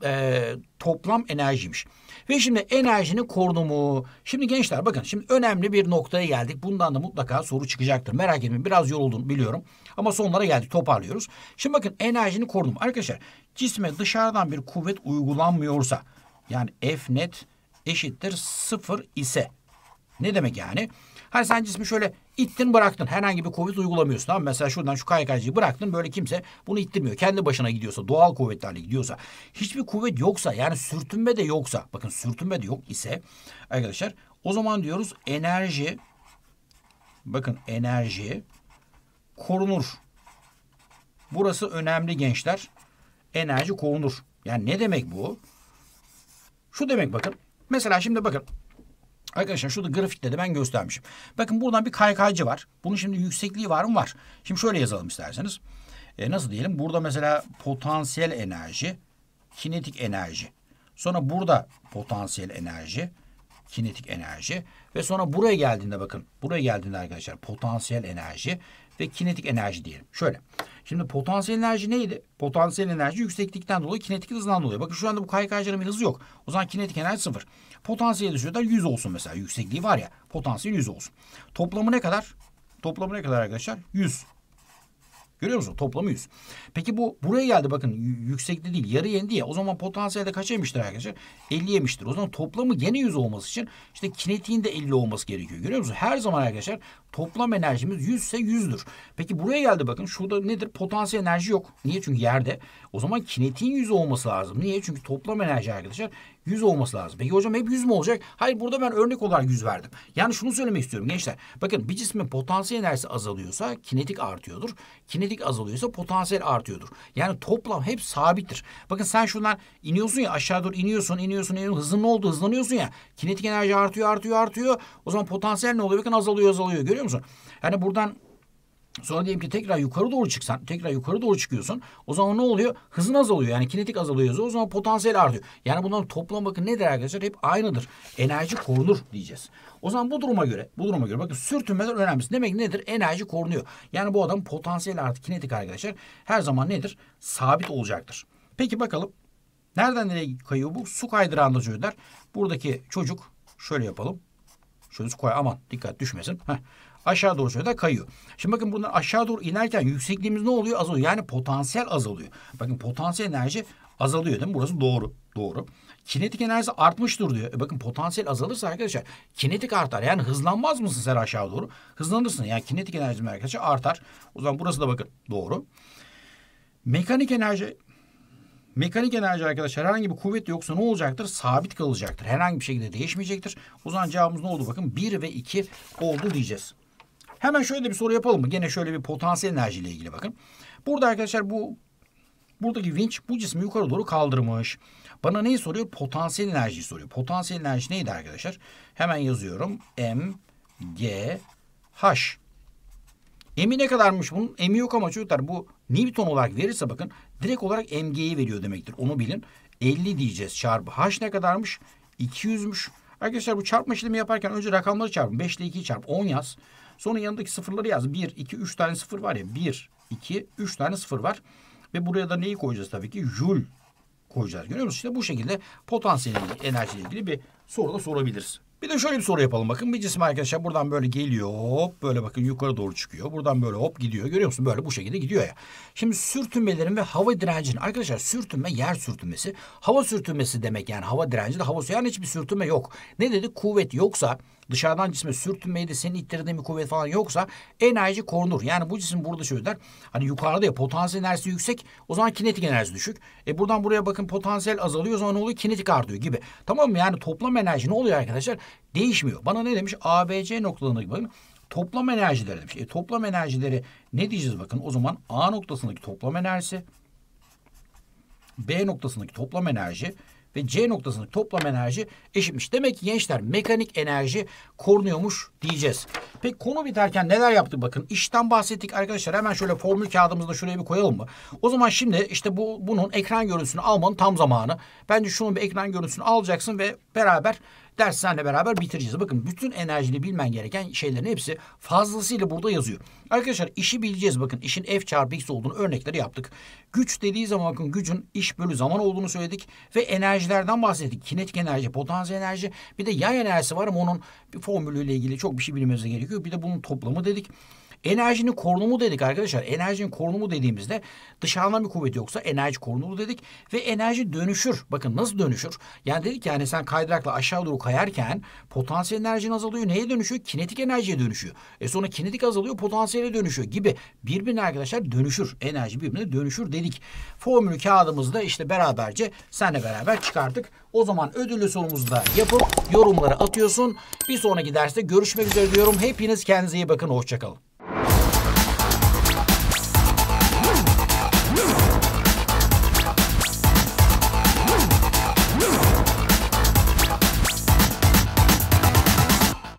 e, toplam enerjiymiş. Ve şimdi enerjinin korunumu. Şimdi gençler bakın şimdi önemli bir noktaya geldik. Bundan da mutlaka soru çıkacaktır. Merak etmeyin biraz yoruldum biliyorum. Ama sonlara geldik toparlıyoruz. Şimdi bakın enerjinin korunumu. Arkadaşlar cisme dışarıdan bir kuvvet uygulanmıyorsa yani F net eşittir sıfır ise ne demek yani? Hani sen cismi şöyle ittin bıraktın. Herhangi bir kuvvet uygulamıyorsun. Ama mesela şuradan şu kaykaycıyı bıraktın. Böyle kimse bunu ittirmiyor. Kendi başına gidiyorsa, doğal kuvvetlerle gidiyorsa, hiçbir kuvvet yoksa yani sürtünme de yoksa, bakın sürtünme de yok ise arkadaşlar o zaman diyoruz enerji bakın enerji korunur. Burası önemli gençler. Enerji korunur. Yani ne demek bu? Şu demek bakın. Mesela şimdi bakın Arkadaşlar şurada grafikte de ben göstermişim. Bakın buradan bir kaykaycı var. Bunun şimdi yüksekliği var mı? Var. Şimdi şöyle yazalım isterseniz. E, nasıl diyelim? Burada mesela potansiyel enerji, kinetik enerji. Sonra burada potansiyel enerji, kinetik enerji. Ve sonra buraya geldiğinde bakın. Buraya geldiğinde arkadaşlar potansiyel enerji ve kinetik enerji diyelim. Şöyle. Şimdi potansiyel enerji neydi? Potansiyel enerji yükseklikten dolayı kinetik hızdan dolayı. Bakın şu anda bu kaykaycının bir hızı yok. O zaman kinetik enerji sıfır. Potansiyel düşüyorlar 100 olsun mesela. Yüksekliği var ya. Potansiyel 100 olsun. Toplamı ne kadar? Toplamı ne kadar arkadaşlar? 100. Görüyor musunuz? Toplamı 100. Peki bu buraya geldi bakın yüksekte değil yarı yendi ya. O zaman potansiyelde kaç yemiştir arkadaşlar? 50 yemiştir. O zaman toplamı gene 100 olması için işte kinetiğin de 50 olması gerekiyor. Görüyor musunuz? Her zaman arkadaşlar Toplam enerjimiz 100 ise 100'dür. Peki buraya geldi bakın. Şurada nedir? Potansiyel enerji yok. Niye? Çünkü yerde. O zaman kinetiğin 100 olması lazım. Niye? Çünkü toplam enerji arkadaşlar 100 olması lazım. Peki hocam hep 100 mü olacak? Hayır burada ben örnek olarak 100 verdim. Yani şunu söylemek istiyorum gençler. Bakın bir cismin potansiyel enerjisi azalıyorsa kinetik artıyordur. Kinetik azalıyorsa potansiyel artıyordur. Yani toplam hep sabittir. Bakın sen şundan iniyorsun ya aşağı doğru iniyorsun, iniyorsun, iniyorsun. Hızın ne oldu? Hızlanıyorsun ya. Kinetik enerji artıyor, artıyor, artıyor. O zaman potansiyel ne oluyor? Bakın azalıyor, azalıyor. Görüyor musun? Yani buradan Sonra diyelim ki tekrar yukarı doğru çıksan, tekrar yukarı doğru çıkıyorsun. O zaman ne oluyor? Hızın azalıyor. Yani kinetik azalıyor. O zaman potansiyel artıyor. Yani bunların toplam bakın nedir arkadaşlar? Hep aynıdır. Enerji korunur diyeceğiz. O zaman bu duruma göre, bu duruma göre bakın sürtünmeler önemlisi. Demek nedir? Enerji korunuyor. Yani bu adam potansiyel artı kinetik arkadaşlar her zaman nedir? Sabit olacaktır. Peki bakalım nereden nereye kayıyor bu? Su kaydırağında çocuklar. Buradaki çocuk şöyle yapalım. Şöyle su koy aman dikkat düşmesin. Heh. Aşağı doğru şöyle kayıyor. Şimdi bakın bunlar aşağı doğru inerken yüksekliğimiz ne oluyor? Azalıyor. Yani potansiyel azalıyor. Bakın potansiyel enerji azalıyor değil mi? Burası doğru. Doğru. Kinetik enerji artmıştır diyor. E bakın potansiyel azalırsa arkadaşlar kinetik artar. Yani hızlanmaz mısın sen aşağı doğru? Hızlanırsın. Yani kinetik enerji arkadaşlar artar. O zaman burası da bakın doğru. Mekanik enerji Mekanik enerji arkadaşlar herhangi bir kuvvet yoksa ne olacaktır? Sabit kalacaktır. Herhangi bir şekilde değişmeyecektir. O zaman cevabımız ne oldu? Bakın 1 ve 2 oldu diyeceğiz. Hemen şöyle bir soru yapalım mı? Gene şöyle bir potansiyel enerjiyle ilgili bakın. Burada arkadaşlar bu buradaki vinç bu cismi yukarı doğru kaldırmış. Bana neyi soruyor? Potansiyel enerjiyi soruyor. Potansiyel enerji neydi arkadaşlar? Hemen yazıyorum. M, G, H. M'i ne kadarmış bunun? M'i yok ama çocuklar bu Newton olarak verirse bakın direkt olarak MG'yi veriyor demektir. Onu bilin. 50 diyeceğiz çarpı. H ne kadarmış? 200'müş. Arkadaşlar bu çarpma işlemi yaparken önce rakamları çarpın. 5 ile 2'yi çarp. 10 yaz. Sonra yanındaki sıfırları yaz. 1, 2, 3 tane sıfır var ya. 1, 2, 3 tane sıfır var. Ve buraya da neyi koyacağız tabii ki? Joule koyacağız. Görüyor musunuz? İşte bu şekilde potansiyel enerji ile ilgili bir soru da sorabiliriz. Bir de şöyle bir soru yapalım bakın. Bir cisim arkadaşlar buradan böyle geliyor. Hop böyle bakın yukarı doğru çıkıyor. Buradan böyle hop gidiyor. Görüyor musun? Böyle bu şekilde gidiyor ya. Şimdi sürtünmelerin ve hava direncinin. Arkadaşlar sürtünme yer sürtünmesi. Hava sürtünmesi demek yani hava direnci de hava su. Yani hiçbir sürtünme yok. Ne dedi? Kuvvet yoksa dışarıdan cisme sürtünmeyi de senin ittirdiğin bir kuvvet falan yoksa enerji korunur. Yani bu cisim burada şöyle der, Hani yukarıda ya potansiyel enerjisi yüksek o zaman kinetik enerji düşük. E buradan buraya bakın potansiyel azalıyor o zaman ne oluyor? Kinetik artıyor gibi. Tamam mı? Yani toplam enerji ne oluyor arkadaşlar? Değişmiyor. Bana ne demiş? ABC noktalarına gibi bakın toplam enerjileri demiş. E, toplam enerjileri ne diyeceğiz bakın o zaman A noktasındaki toplam enerjisi B noktasındaki toplam enerji ve C noktasındaki toplam enerji eşitmiş. Demek ki gençler mekanik enerji korunuyormuş diyeceğiz. Peki konu biterken neler yaptık bakın. İşten bahsettik arkadaşlar. Hemen şöyle formül kağıdımızı da şuraya bir koyalım mı? O zaman şimdi işte bu bunun ekran görüntüsünü almanın tam zamanı. Bence şunun bir ekran görüntüsünü alacaksın ve beraber Derslerle beraber bitireceğiz. Bakın bütün enerjili bilmen gereken şeylerin hepsi fazlasıyla burada yazıyor. Arkadaşlar işi bileceğiz. Bakın işin F çarpı X olduğunu örnekleri yaptık. Güç dediği zaman bakın gücün iş bölü zaman olduğunu söyledik. Ve enerjilerden bahsettik. Kinetik enerji, potansiyel enerji. Bir de yay enerjisi var ama onun bir formülüyle ilgili çok bir şey bilmemize gerekiyor. Bir de bunun toplamı dedik. Enerjinin korunumu dedik arkadaşlar. Enerjinin korunumu dediğimizde dışarıdan bir kuvvet yoksa enerji korunur dedik ve enerji dönüşür. Bakın nasıl dönüşür? Yani dedik yani sen kaydırakla aşağı doğru kayarken potansiyel enerjin azalıyor. Neye dönüşüyor? Kinetik enerjiye dönüşüyor. E sonra kinetik azalıyor potansiyele dönüşüyor gibi. Birbirine arkadaşlar dönüşür. Enerji birbirine dönüşür dedik. Formülü kağıdımızda işte beraberce senle beraber çıkardık. O zaman ödüllü sorumuzu da yapıp yorumlara atıyorsun. Bir sonraki derste görüşmek üzere diyorum. Hepiniz kendinize iyi bakın. Hoşçakalın.